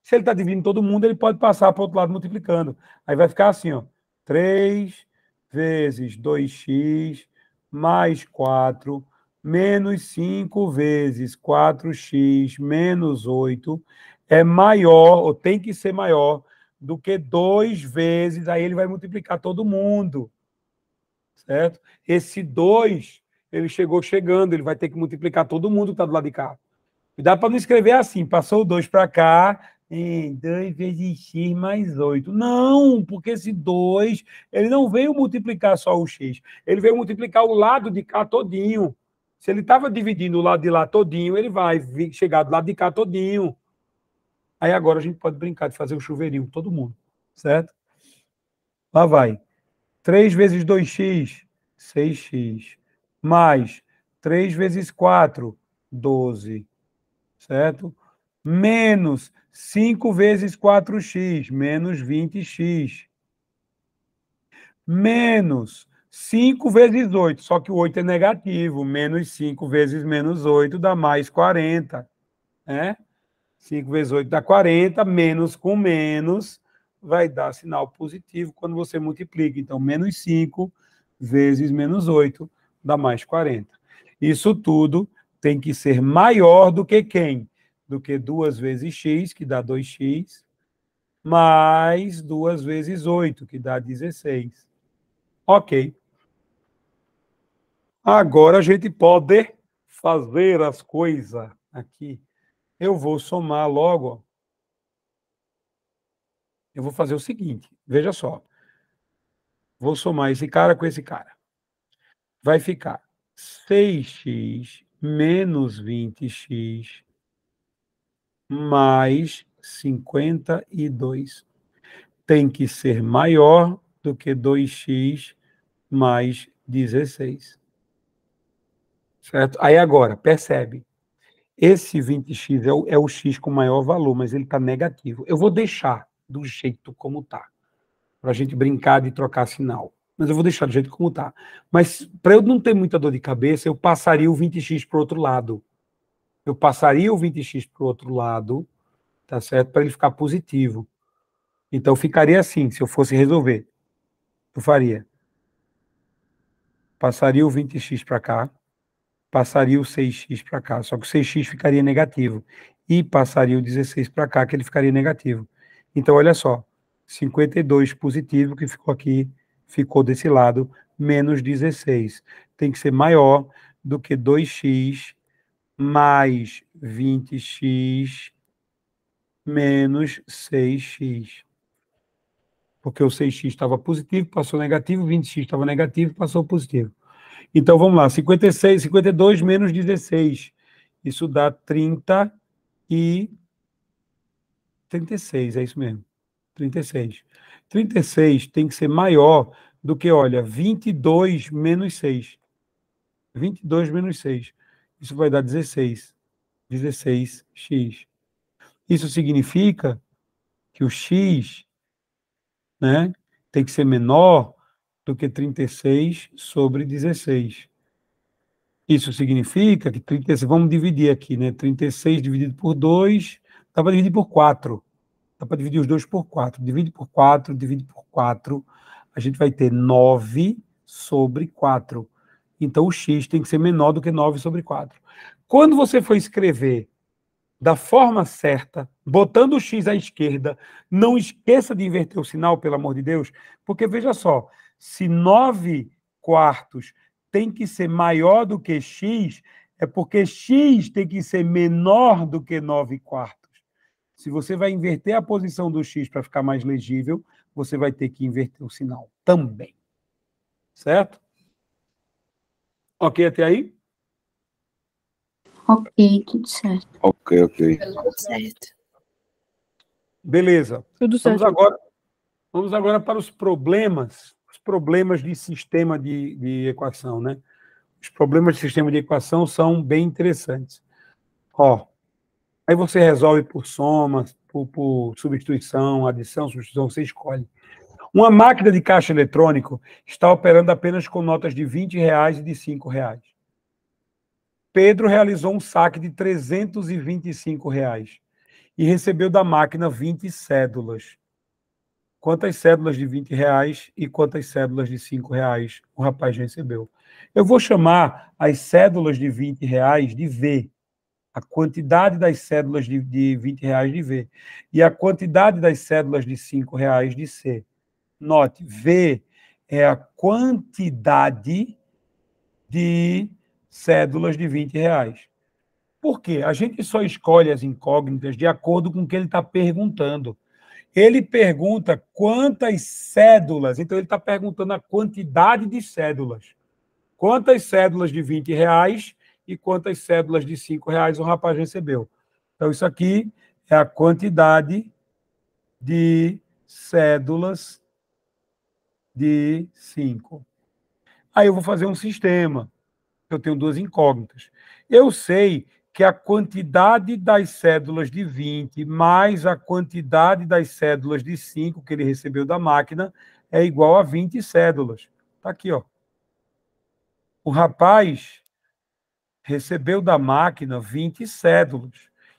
Se ele está dividindo todo mundo, ele pode passar para o outro lado multiplicando. Aí vai ficar assim, ó. 3 vezes 2x mais 4 menos 5 vezes 4x menos 8 é maior, ou tem que ser maior, do que 2 vezes. Aí ele vai multiplicar todo mundo, certo? Esse 2 ele chegou chegando, ele vai ter que multiplicar todo mundo que está do lado de cá. E dá para não escrever assim, passou 2 para cá, 2 vezes x mais 8. Não, porque esse 2, ele não veio multiplicar só o x, ele veio multiplicar o lado de cá todinho. Se ele estava dividindo o lado de lá todinho, ele vai chegar do lado de cá todinho. Aí agora a gente pode brincar de fazer o chuveirinho, todo mundo, certo? Lá vai. 3 vezes 2x, 6x mais 3 vezes 4, 12, certo? Menos 5 vezes 4x, menos 20x. Menos 5 vezes 8, só que o 8 é negativo. Menos 5 vezes menos 8 dá mais 40. Né? 5 vezes 8 dá 40, menos com menos vai dar sinal positivo quando você multiplica. Então, menos 5 vezes menos 8 dá mais 40. Isso tudo tem que ser maior do que quem? Do que 2 vezes x, que dá 2x, mais 2 vezes 8, que dá 16. Ok. Agora a gente pode fazer as coisas aqui. Eu vou somar logo. Eu vou fazer o seguinte, veja só. Vou somar esse cara com esse cara vai ficar 6x menos 20x mais 52. Tem que ser maior do que 2x mais 16. Certo? Aí agora, percebe. Esse 20x é o, é o x com maior valor, mas ele está negativo. Eu vou deixar do jeito como está, para a gente brincar de trocar sinal mas eu vou deixar do jeito como tá. Mas para eu não ter muita dor de cabeça, eu passaria o 20x para o outro lado. Eu passaria o 20x para o outro lado, tá certo? Para ele ficar positivo. Então ficaria assim, se eu fosse resolver. Eu faria. Passaria o 20x para cá, passaria o 6x para cá, só que o 6x ficaria negativo. E passaria o 16 para cá, que ele ficaria negativo. Então, olha só, 52 positivo, que ficou aqui ficou desse lado, menos 16. Tem que ser maior do que 2x mais 20x menos 6x. Porque o 6x estava positivo, passou negativo, 20x estava negativo, passou positivo. Então vamos lá, 56, 52 menos 16. Isso dá 30 e 36, é isso mesmo. 36. 36 tem que ser maior do que, olha, 22 menos 6. 22 menos 6. Isso vai dar 16. 16x. Isso significa que o x né, tem que ser menor do que 36 sobre 16. Isso significa que 36, vamos dividir aqui, né? 36 dividido por 2, dá para dividir por 4 dá para dividir os dois por 4. Divide por 4, divide por 4, a gente vai ter 9 sobre 4. Então, o x tem que ser menor do que 9 sobre 4. Quando você for escrever da forma certa, botando o x à esquerda, não esqueça de inverter o sinal, pelo amor de Deus, porque veja só, se 9 quartos tem que ser maior do que x, é porque x tem que ser menor do que 9 quartos. Se você vai inverter a posição do X para ficar mais legível, você vai ter que inverter o sinal também. Certo? Ok até aí? Ok, tudo certo. Ok, ok. Tudo certo. Beleza. Tudo certo. Vamos agora, vamos agora para os problemas, os problemas de sistema de, de equação, né? Os problemas de sistema de equação são bem interessantes. Ó, Aí você resolve por soma, por, por substituição, adição, substituição, você escolhe. Uma máquina de caixa eletrônico está operando apenas com notas de 20 reais e de 5 reais. Pedro realizou um saque de 325 reais e recebeu da máquina 20 cédulas. Quantas cédulas de 20 reais e quantas cédulas de 5 reais o rapaz recebeu? Eu vou chamar as cédulas de 20 reais de V, a quantidade das cédulas de, de 20 reais de V e a quantidade das cédulas de 5 reais de C. Note, V é a quantidade de cédulas de 20 reais. Por quê? A gente só escolhe as incógnitas de acordo com o que ele está perguntando. Ele pergunta quantas cédulas, então ele está perguntando a quantidade de cédulas. Quantas cédulas de 20 reais e quantas cédulas de cinco reais o rapaz recebeu. Então, isso aqui é a quantidade de cédulas de 5. Aí eu vou fazer um sistema. Eu tenho duas incógnitas. Eu sei que a quantidade das cédulas de 20 mais a quantidade das cédulas de 5 que ele recebeu da máquina é igual a 20 cédulas. Está aqui, ó. O rapaz recebeu da máquina 20 cédulas.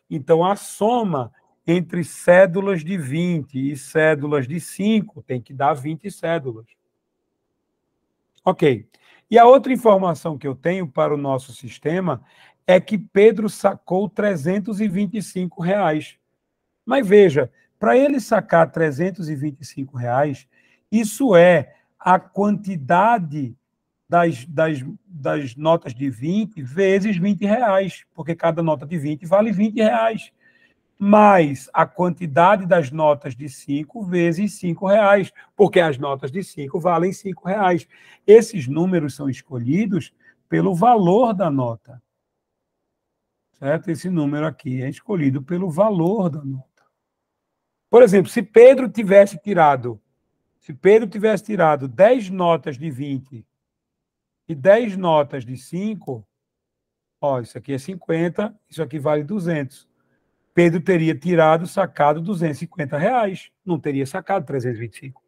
Então, a soma entre cédulas de 20 e cédulas de 5 tem que dar 20 cédulas. Ok. E a outra informação que eu tenho para o nosso sistema é que Pedro sacou 325 reais. Mas veja, para ele sacar 325 reais, isso é a quantidade das, das, das notas de 20 vezes 20 reais, porque cada nota de 20 vale 20 reais, mais a quantidade das notas de 5 vezes 5 reais, porque as notas de 5 valem 5 reais. Esses números são escolhidos pelo valor da nota. Certo? Esse número aqui é escolhido pelo valor da nota. Por exemplo, se Pedro tivesse tirado, se Pedro tivesse tirado 10 notas de 20 e 10 notas de 5, ó, isso aqui é 50, isso aqui vale 200. Pedro teria tirado, sacado 250 reais, não teria sacado 325.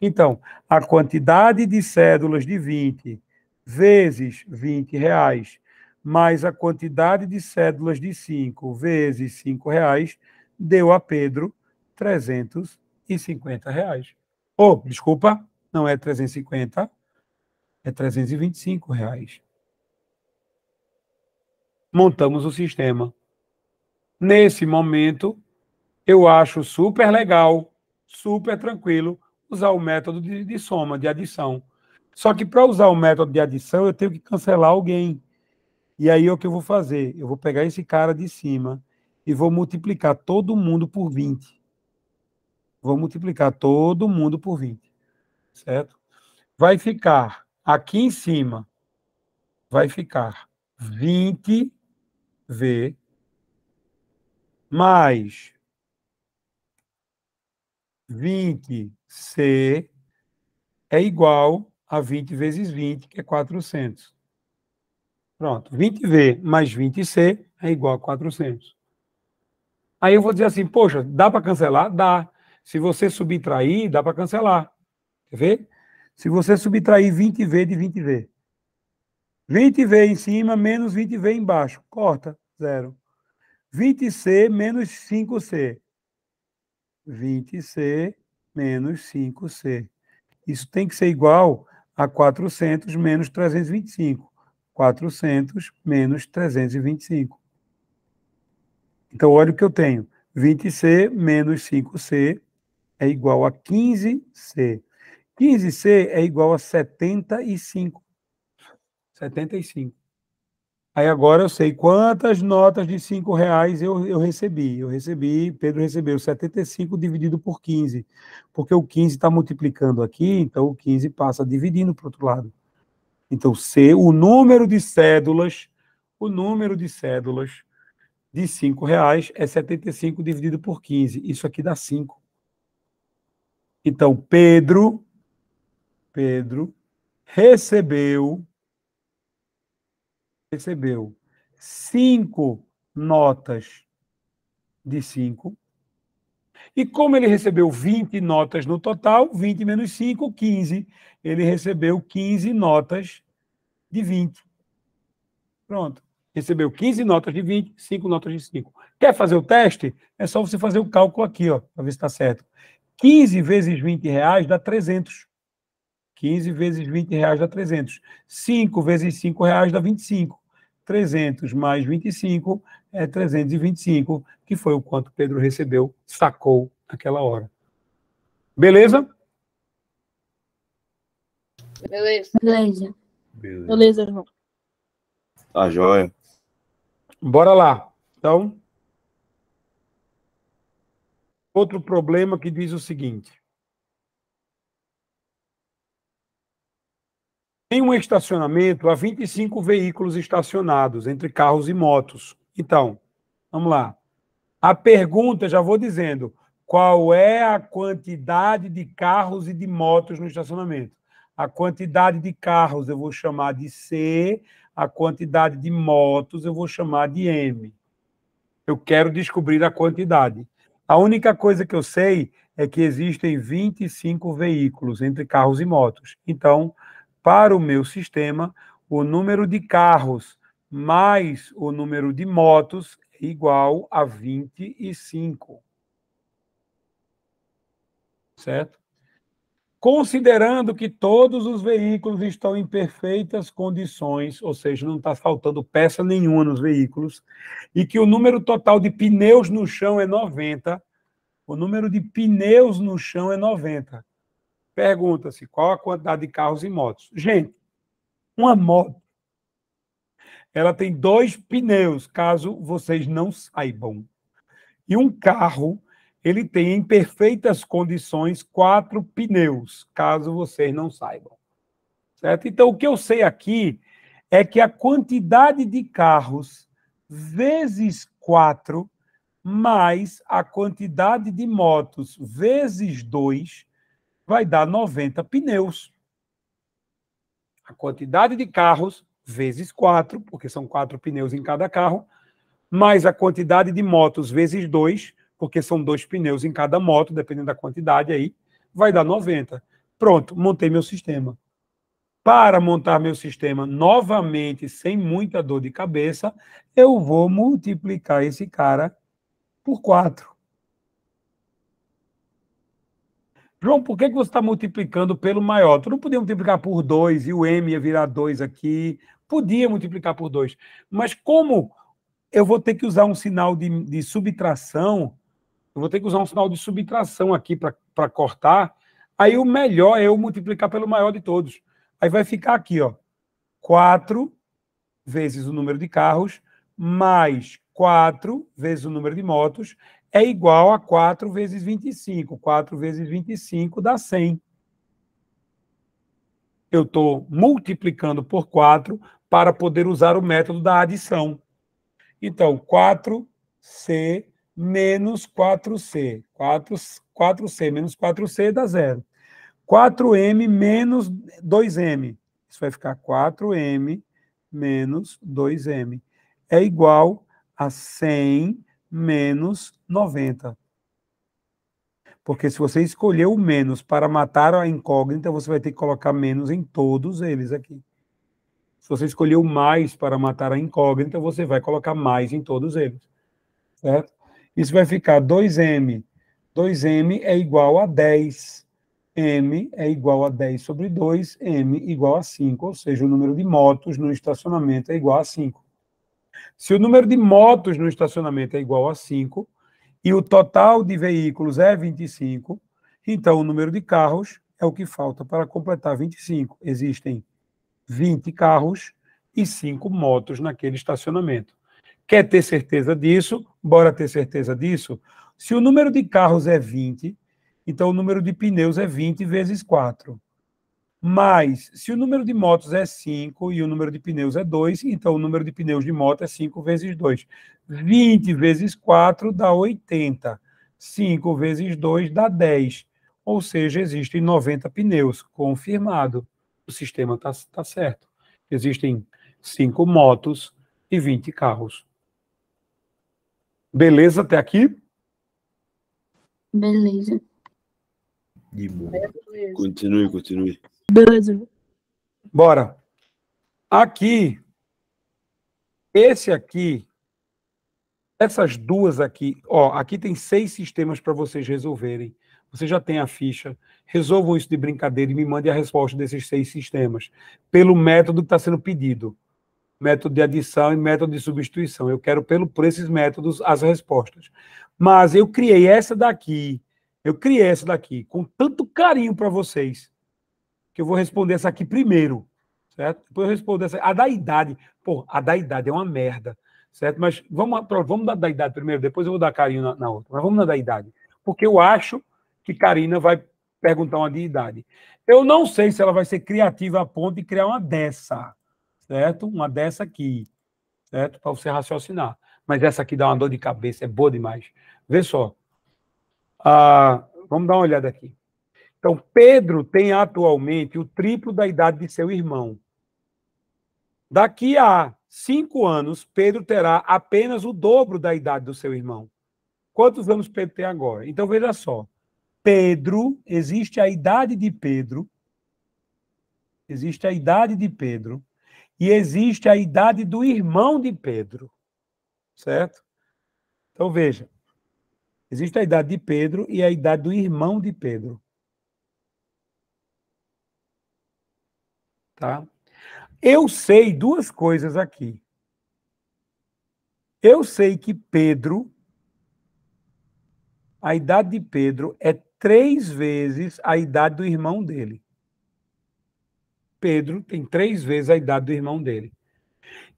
Então, a quantidade de cédulas de 20 vezes 20 reais, mais a quantidade de cédulas de 5 vezes 5 reais, deu a Pedro 350 reais. Ou, oh, desculpa, não é 350, é 325 reais. Montamos o sistema. Nesse momento, eu acho super legal, super tranquilo usar o método de, de soma, de adição. Só que para usar o método de adição, eu tenho que cancelar alguém. E aí o que eu vou fazer? Eu vou pegar esse cara de cima e vou multiplicar todo mundo por 20. Vou multiplicar todo mundo por 20. Certo? Vai ficar Aqui em cima vai ficar 20V mais 20C é igual a 20 vezes 20, que é 400. Pronto, 20V mais 20C é igual a 400. Aí eu vou dizer assim, poxa, dá para cancelar? Dá. Se você subtrair, dá para cancelar. Quer ver? Se você subtrair 20V de 20V. 20V em cima menos 20V embaixo. Corta, zero. 20C menos 5C. 20C menos 5C. Isso tem que ser igual a 400 menos 325. 400 menos 325. Então, olha o que eu tenho. 20C menos 5C é igual a 15C. 15C é igual a 75. 75. Aí agora eu sei quantas notas de 5 reais eu, eu recebi. Eu recebi, Pedro recebeu 75 dividido por 15, porque o 15 está multiplicando aqui, então o 15 passa dividindo para o outro lado. Então, C, o número de cédulas, o número de cédulas de R$ reais é 75 dividido por 15. Isso aqui dá 5. Então, Pedro Pedro recebeu recebeu cinco notas de cinco. E como ele recebeu 20 notas no total, 20 menos 5, 15. Ele recebeu 15 notas de 20. Pronto. Recebeu 15 notas de 20, 5 notas de 5. Quer fazer o teste? É só você fazer o cálculo aqui, ó, para ver se está certo. 15 vezes 20 reais dá 300. 15 vezes 20 reais dá 300. 5 vezes 5 reais dá 25. 300 mais 25 é 325, que foi o quanto Pedro recebeu, sacou naquela hora. Beleza? Beleza. Beleza. Beleza, Beleza irmão. Tá joia. Bora lá. Então, outro problema que diz o seguinte: Tem um estacionamento a 25 veículos estacionados, entre carros e motos. Então, vamos lá. A pergunta, já vou dizendo, qual é a quantidade de carros e de motos no estacionamento? A quantidade de carros eu vou chamar de C, a quantidade de motos eu vou chamar de M. Eu quero descobrir a quantidade. A única coisa que eu sei é que existem 25 veículos entre carros e motos. Então, para o meu sistema, o número de carros mais o número de motos é igual a 25. Certo? Considerando que todos os veículos estão em perfeitas condições, ou seja, não está faltando peça nenhuma nos veículos, e que o número total de pneus no chão é 90, o número de pneus no chão é 90. Pergunta-se qual a quantidade de carros e motos. Gente, uma moto, ela tem dois pneus, caso vocês não saibam. E um carro, ele tem em perfeitas condições quatro pneus, caso vocês não saibam. Certo? Então, o que eu sei aqui é que a quantidade de carros vezes quatro mais a quantidade de motos vezes dois vai dar 90 pneus. A quantidade de carros vezes 4, porque são quatro pneus em cada carro, mais a quantidade de motos vezes 2, porque são dois pneus em cada moto, dependendo da quantidade aí, vai dar 90. Pronto, montei meu sistema. Para montar meu sistema novamente, sem muita dor de cabeça, eu vou multiplicar esse cara por 4. João, por que, que você está multiplicando pelo maior? Tu não podia multiplicar por 2 e o M ia virar 2 aqui. Podia multiplicar por 2. Mas como eu vou ter que usar um sinal de, de subtração, eu vou ter que usar um sinal de subtração aqui para cortar, aí o melhor é eu multiplicar pelo maior de todos. Aí vai ficar aqui, ó. 4 vezes o número de carros, mais 4 vezes o número de motos, é igual a 4 vezes 25. 4 vezes 25 dá 100. Eu estou multiplicando por 4 para poder usar o método da adição. Então, 4C menos 4C. 4, 4C menos 4C dá zero. 4M menos 2M. Isso vai ficar 4M menos 2M. É igual a 100 menos 90. Porque se você escolher o menos para matar a incógnita, você vai ter que colocar menos em todos eles aqui. Se você escolher o mais para matar a incógnita, você vai colocar mais em todos eles. Certo? Isso vai ficar 2m. 2m é igual a 10. m é igual a 10 é sobre 2, m igual a 5. Ou seja, o número de motos no estacionamento é igual a 5. Se o número de motos no estacionamento é igual a 5 e o total de veículos é 25, então o número de carros é o que falta para completar 25. Existem 20 carros e 5 motos naquele estacionamento. Quer ter certeza disso? Bora ter certeza disso? Se o número de carros é 20, então o número de pneus é 20 vezes 4. Mas, se o número de motos é 5 e o número de pneus é 2, então o número de pneus de moto é 5 vezes 2. 20 vezes 4 dá 80. 5 vezes 2 dá 10. Ou seja, existem 90 pneus, confirmado. O sistema está tá certo. Existem 5 motos e 20 carros. Beleza até aqui? Beleza. De boa. Beleza. Continue, continue. Beleza. Bora. Aqui, esse aqui, essas duas aqui, ó, aqui tem seis sistemas para vocês resolverem. Você já tem a ficha, resolvam isso de brincadeira e me mande a resposta desses seis sistemas, pelo método que está sendo pedido. Método de adição e método de substituição. Eu quero, pelo, por esses métodos, as respostas. Mas eu criei essa daqui, eu criei essa daqui com tanto carinho para vocês que eu vou responder essa aqui primeiro, certo? Depois eu respondo essa. A da idade, pô, a da idade é uma merda, certo? Mas vamos, vamos dar da idade primeiro, depois eu vou dar carinho na, na outra. Mas vamos na da idade, porque eu acho que Karina vai perguntar uma de idade. Eu não sei se ela vai ser criativa a ponto de criar uma dessa, certo? Uma dessa aqui, certo? Para você raciocinar. Mas essa aqui dá uma dor de cabeça, é boa demais. Vê só. Ah, vamos dar uma olhada aqui. Então, Pedro tem atualmente o triplo da idade de seu irmão. Daqui a cinco anos, Pedro terá apenas o dobro da idade do seu irmão. Quantos anos Pedro tem agora? Então, veja só. Pedro, existe a idade de Pedro, existe a idade de Pedro, e existe a idade do irmão de Pedro, certo? Então, veja. Existe a idade de Pedro e a idade do irmão de Pedro. Tá? Eu sei duas coisas aqui. Eu sei que Pedro, a idade de Pedro é três vezes a idade do irmão dele. Pedro tem três vezes a idade do irmão dele.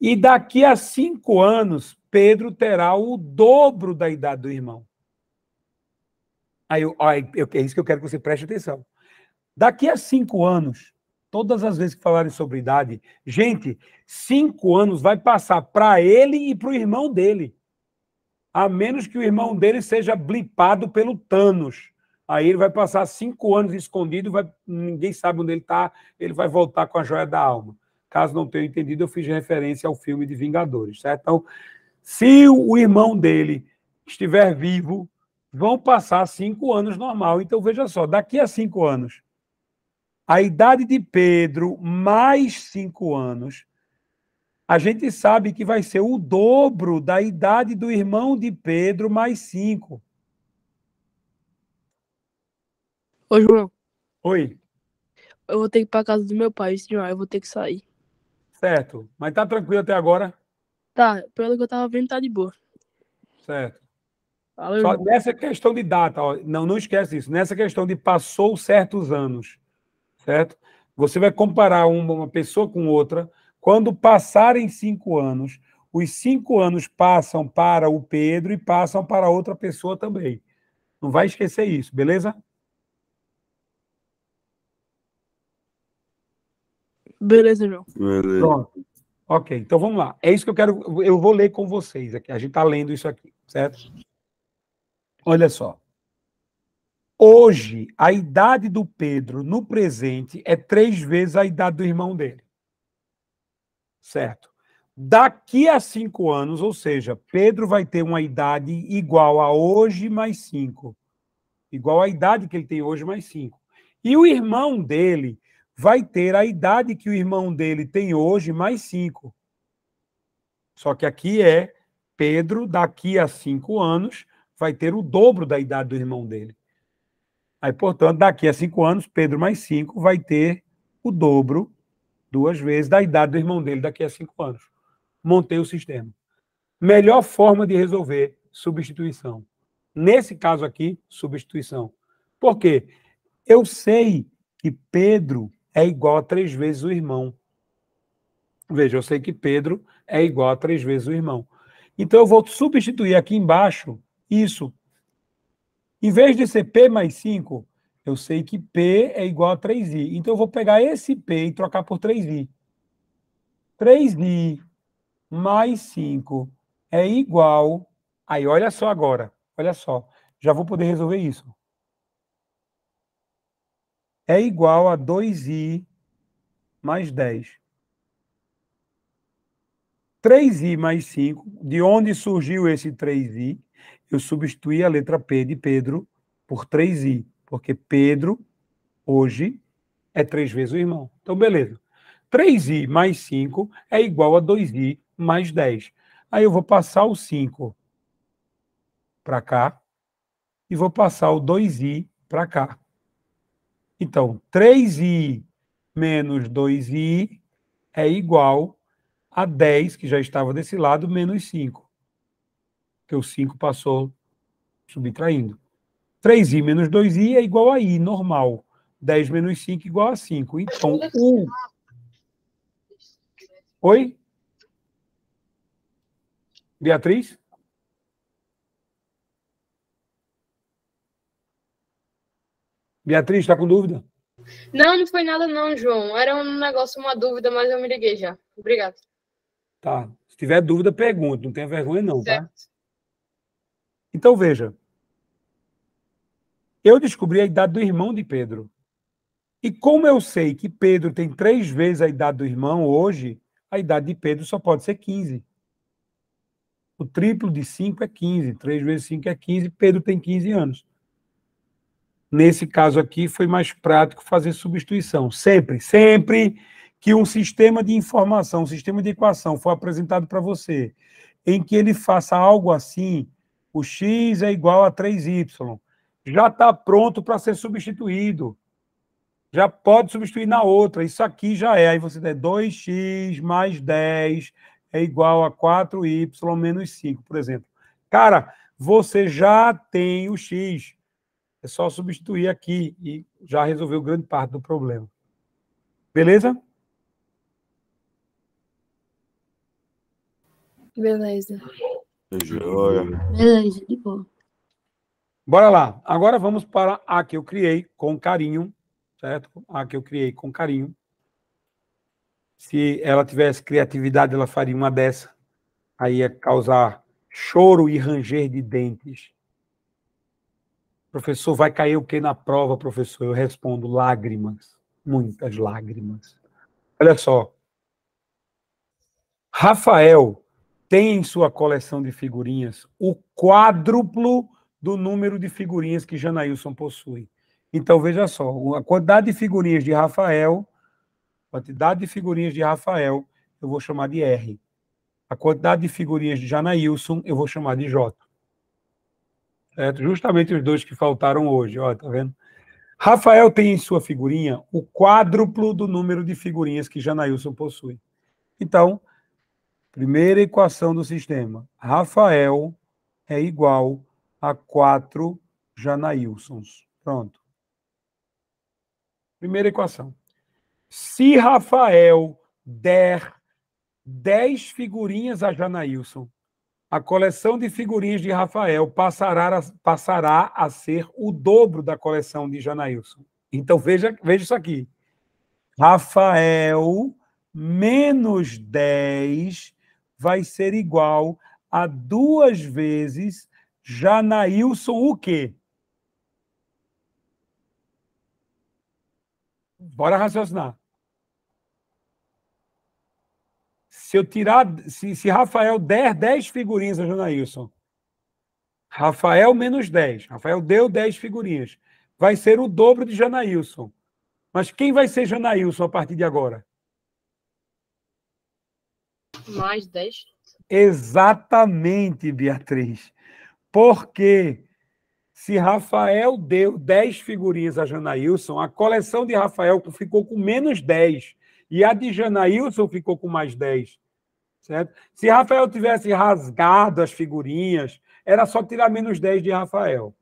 E daqui a cinco anos, Pedro terá o dobro da idade do irmão. Aí eu, aí é isso que eu quero que você preste atenção. Daqui a cinco anos, todas as vezes que falarem sobre idade, gente, cinco anos vai passar para ele e para o irmão dele. A menos que o irmão dele seja blipado pelo Thanos. Aí ele vai passar cinco anos escondido, vai, ninguém sabe onde ele está, ele vai voltar com a joia da alma. Caso não tenha entendido, eu fiz referência ao filme de Vingadores, certo? Então, se o irmão dele estiver vivo, vão passar cinco anos normal. Então, veja só, daqui a cinco anos, a idade de Pedro mais cinco anos, a gente sabe que vai ser o dobro da idade do irmão de Pedro mais cinco. Ô, João. Oi. Eu vou ter que ir para casa do meu pai, senhor. Eu vou ter que sair. Certo. Mas tá tranquilo até agora? Tá. Pelo que eu tava vendo, tá de boa. Certo. Valeu, Só nessa questão de data, ó, não, não esquece isso. Nessa questão de passou certos anos certo? Você vai comparar uma, pessoa com outra. Quando passarem cinco anos, os cinco anos passam para o Pedro e passam para outra pessoa também. Não vai esquecer isso, beleza? Beleza, João. Beleza. Pronto. Ok, então vamos lá. É isso que eu quero. Eu vou ler com vocês aqui. A gente está lendo isso aqui, certo? Olha só. Hoje, a idade do Pedro no presente é três vezes a idade do irmão dele. Certo? Daqui a cinco anos, ou seja, Pedro vai ter uma idade igual a hoje mais cinco. Igual à idade que ele tem hoje mais cinco. E o irmão dele vai ter a idade que o irmão dele tem hoje mais cinco. Só que aqui é Pedro, daqui a cinco anos, vai ter o dobro da idade do irmão dele. Aí, portanto, daqui a cinco anos, Pedro mais cinco vai ter o dobro, duas vezes, da idade do irmão dele daqui a cinco anos. Montei o sistema. Melhor forma de resolver: substituição. Nesse caso aqui, substituição. Por quê? Eu sei que Pedro é igual a três vezes o irmão. Veja, eu sei que Pedro é igual a três vezes o irmão. Então, eu vou substituir aqui embaixo isso em vez de ser P mais 5, eu sei que P é igual a 3i. Então, eu vou pegar esse P e trocar por 3i. 3i mais 5 é igual... Aí, olha só agora. Olha só. Já vou poder resolver isso. É igual a 2i mais 10. 3i mais 5, de onde surgiu esse 3i? eu substituí a letra P de Pedro por 3i, porque Pedro, hoje, é três vezes o irmão. Então, beleza. 3i mais 5 é igual a 2i mais 10. Aí eu vou passar o 5 para cá e vou passar o 2i para cá. Então, 3i menos 2i é igual a 10, que já estava desse lado, menos 5 porque o 5 passou subtraindo. 3i menos 2i é igual a i, normal. 10 menos 5 é igual a 5. Então, 1. Um... Oi? Beatriz? Beatriz, está com dúvida? Não, não foi nada não, João. Era um negócio, uma dúvida, mas eu me liguei já. Obrigado. Tá. Se tiver dúvida, pergunta. Não tenha vergonha não, tá? certo. tá? Então veja, eu descobri a idade do irmão de Pedro. E como eu sei que Pedro tem três vezes a idade do irmão hoje, a idade de Pedro só pode ser 15. O triplo de 5 é 15, 3 vezes 5 é 15, Pedro tem 15 anos. Nesse caso aqui, foi mais prático fazer substituição. Sempre, sempre que um sistema de informação, um sistema de equação for apresentado para você, em que ele faça algo assim, o X é igual a 3Y. Já está pronto para ser substituído. Já pode substituir na outra. Isso aqui já é. Aí você tem 2x mais 10 é igual a 4y menos 5, por exemplo. Cara, você já tem o x. É só substituir aqui e já resolveu grande parte do problema. Beleza? Beleza. Beleza, de boa. Bora lá. Agora vamos para a que eu criei com carinho, certo? A que eu criei com carinho. Se ela tivesse criatividade, ela faria uma dessa. Aí ia causar choro e ranger de dentes. Professor, vai cair o que na prova, professor? Eu respondo: lágrimas. Muitas lágrimas. Olha só. Rafael tem em sua coleção de figurinhas o quádruplo do número de figurinhas que Janailson possui. Então, veja só, a quantidade de figurinhas de Rafael, quantidade de figurinhas de Rafael, eu vou chamar de R. A quantidade de figurinhas de Janailson, eu vou chamar de J. Justamente os dois que faltaram hoje, ó, tá vendo? Rafael tem em sua figurinha o quádruplo do número de figurinhas que Janailson possui. Então, Primeira equação do sistema. Rafael é igual a 4 Janailsons. Pronto. Primeira equação. Se Rafael der 10 figurinhas a Janailson, a coleção de figurinhas de Rafael passará a, passará a ser o dobro da coleção de Janailson. Então veja, veja isso aqui. Rafael menos 10 vai ser igual a duas vezes Janailson o quê? Bora raciocinar. Se eu tirar, se, se Rafael der 10 figurinhas a Janailson, Rafael menos 10. Rafael deu 10 figurinhas. Vai ser o dobro de Janailson. Mas quem vai ser Janailson a partir de agora? Mais 10. Exatamente, Beatriz. Porque se Rafael deu 10 figurinhas a Janaílson, a coleção de Rafael ficou com menos 10 e a de Janaílson ficou com mais 10. Certo? Se Rafael tivesse rasgado as figurinhas, era só tirar menos 10 de Rafael.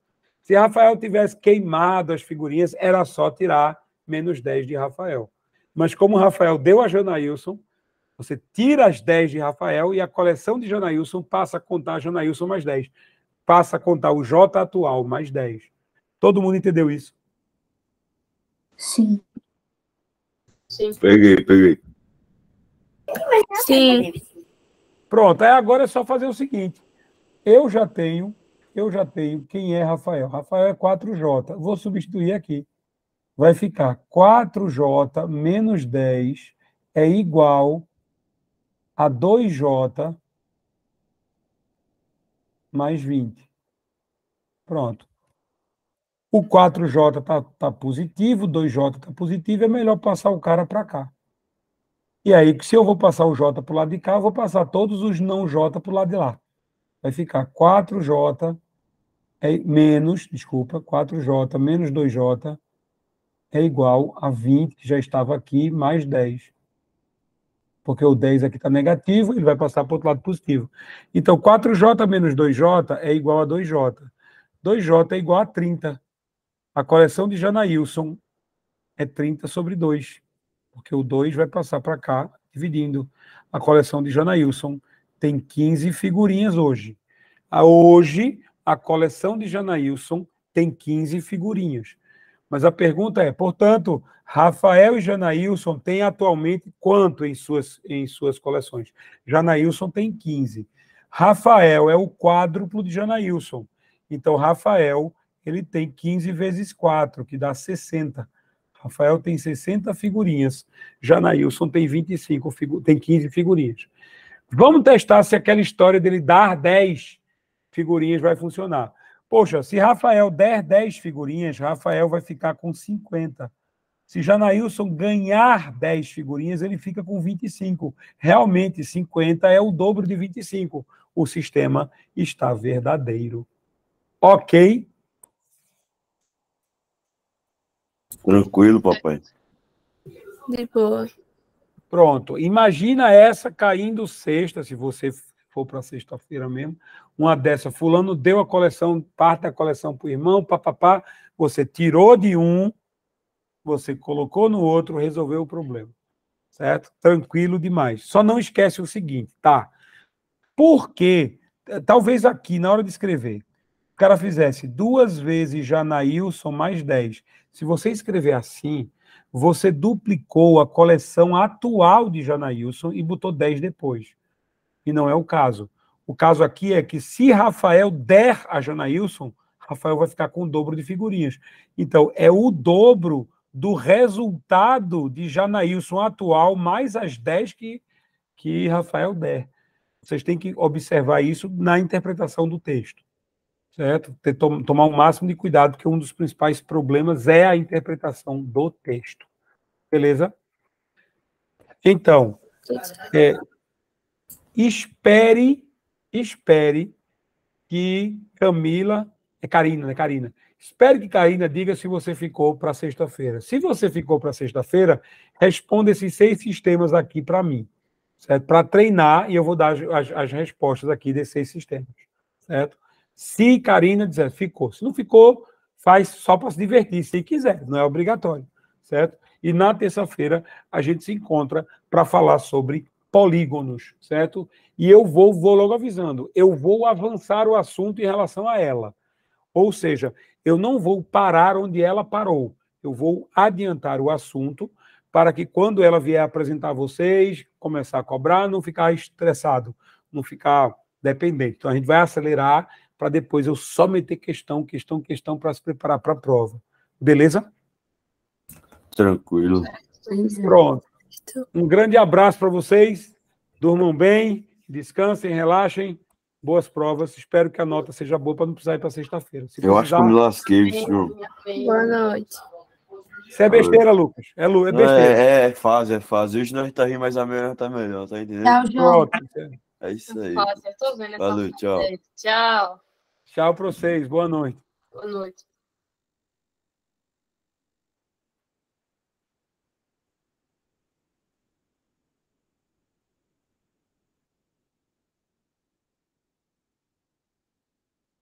Se Rafael tivesse queimado as figurinhas, era só tirar menos 10 de Rafael. Mas como Rafael deu a Janaílson você tira as 10 de Rafael e a coleção de Janaílson passa a contar Janaílson mais 10. Passa a contar o J atual mais 10. Todo mundo entendeu isso? Sim. Sim. Peguei, peguei. Sim. Pronto, aí agora é só fazer o seguinte. Eu já tenho, eu já tenho quem é Rafael. Rafael é 4J. Vou substituir aqui. Vai ficar 4J menos 10 é igual a 2J mais 20. Pronto. O 4J está tá positivo, o 2J está positivo, é melhor passar o cara para cá. E aí, se eu vou passar o J para o lado de cá, eu vou passar todos os não J para o lado de lá. Vai ficar 4J é, menos, desculpa, 4J menos 2J é igual a 20, que já estava aqui, mais 10 porque o 10 aqui está negativo, ele vai passar para o outro lado positivo. Então, 4J menos 2J é igual a 2J. 2J é igual a 30. A coleção de Janailson é 30 sobre 2, porque o 2 vai passar para cá, dividindo. A coleção de Janailson tem 15 figurinhas hoje. Ah, hoje, a coleção de Janailson tem 15 figurinhas. Mas a pergunta é, portanto, Rafael e Janaílson têm atualmente quanto em suas, em suas coleções? Janaílson tem 15. Rafael é o quádruplo de Janaílson. Então, Rafael ele tem 15 vezes 4, que dá 60. Rafael tem 60 figurinhas. Janaílson tem 25, figu tem 15 figurinhas. Vamos testar se aquela história dele dar 10 figurinhas vai funcionar. Poxa, se Rafael der 10 figurinhas, Rafael vai ficar com 50. Se Janailson ganhar 10 figurinhas, ele fica com 25. Realmente, 50 é o dobro de 25. O sistema está verdadeiro. Ok? Tranquilo, papai. De boa. Pronto. Imagina essa caindo sexta, se você for para sexta-feira mesmo uma dessa, fulano deu a coleção, parte da coleção para o irmão, papapá, você tirou de um, você colocou no outro, resolveu o problema. Certo? Tranquilo demais. Só não esquece o seguinte, tá? Porque talvez aqui, na hora de escrever, o cara fizesse duas vezes Janailson mais 10. Se você escrever assim, você duplicou a coleção atual de Janailson e botou 10 depois. E não é o caso. O caso aqui é que se Rafael der a Janaílson, Rafael vai ficar com o dobro de figurinhas. Então, é o dobro do resultado de Janaílson atual, mais as 10 que, que Rafael der. Vocês têm que observar isso na interpretação do texto. Certo? Ter, tomar o máximo de cuidado, porque um dos principais problemas é a interpretação do texto. Beleza? Então, é, espere espere que Camila. É Karina, né? Karina. Espere que Karina diga se você ficou para sexta-feira. Se você ficou para sexta-feira, responda esses seis sistemas aqui para mim, certo? Para treinar e eu vou dar as, as, respostas aqui desses seis sistemas, certo? Se Karina disser ficou, se não ficou, faz só para se divertir, se quiser, não é obrigatório, certo? E na terça-feira a gente se encontra para falar sobre polígonos, certo? E eu vou, vou logo avisando, eu vou avançar o assunto em relação a ela. Ou seja, eu não vou parar onde ela parou, eu vou adiantar o assunto para que quando ela vier apresentar vocês, começar a cobrar, não ficar estressado, não ficar dependente. Então a gente vai acelerar para depois eu só meter questão, questão, questão para se preparar para a prova. Beleza? Tranquilo. É. Pronto. Um grande abraço para vocês. Durmam bem, descansem, relaxem. Boas provas. Espero que a nota seja boa para não precisar ir para sexta-feira. Se Eu precisar... acho que eu me lasquei, senhor. Boa noite. Isso é besteira, Lucas. É, Lu, é besteira. É, é, é fase, é fase. Hoje nós tá rindo, mas amanhã tá melhor, tá entendendo? Tchau, João. É isso aí. Valeu, tchau. Tchau para vocês. Boa noite. Boa noite.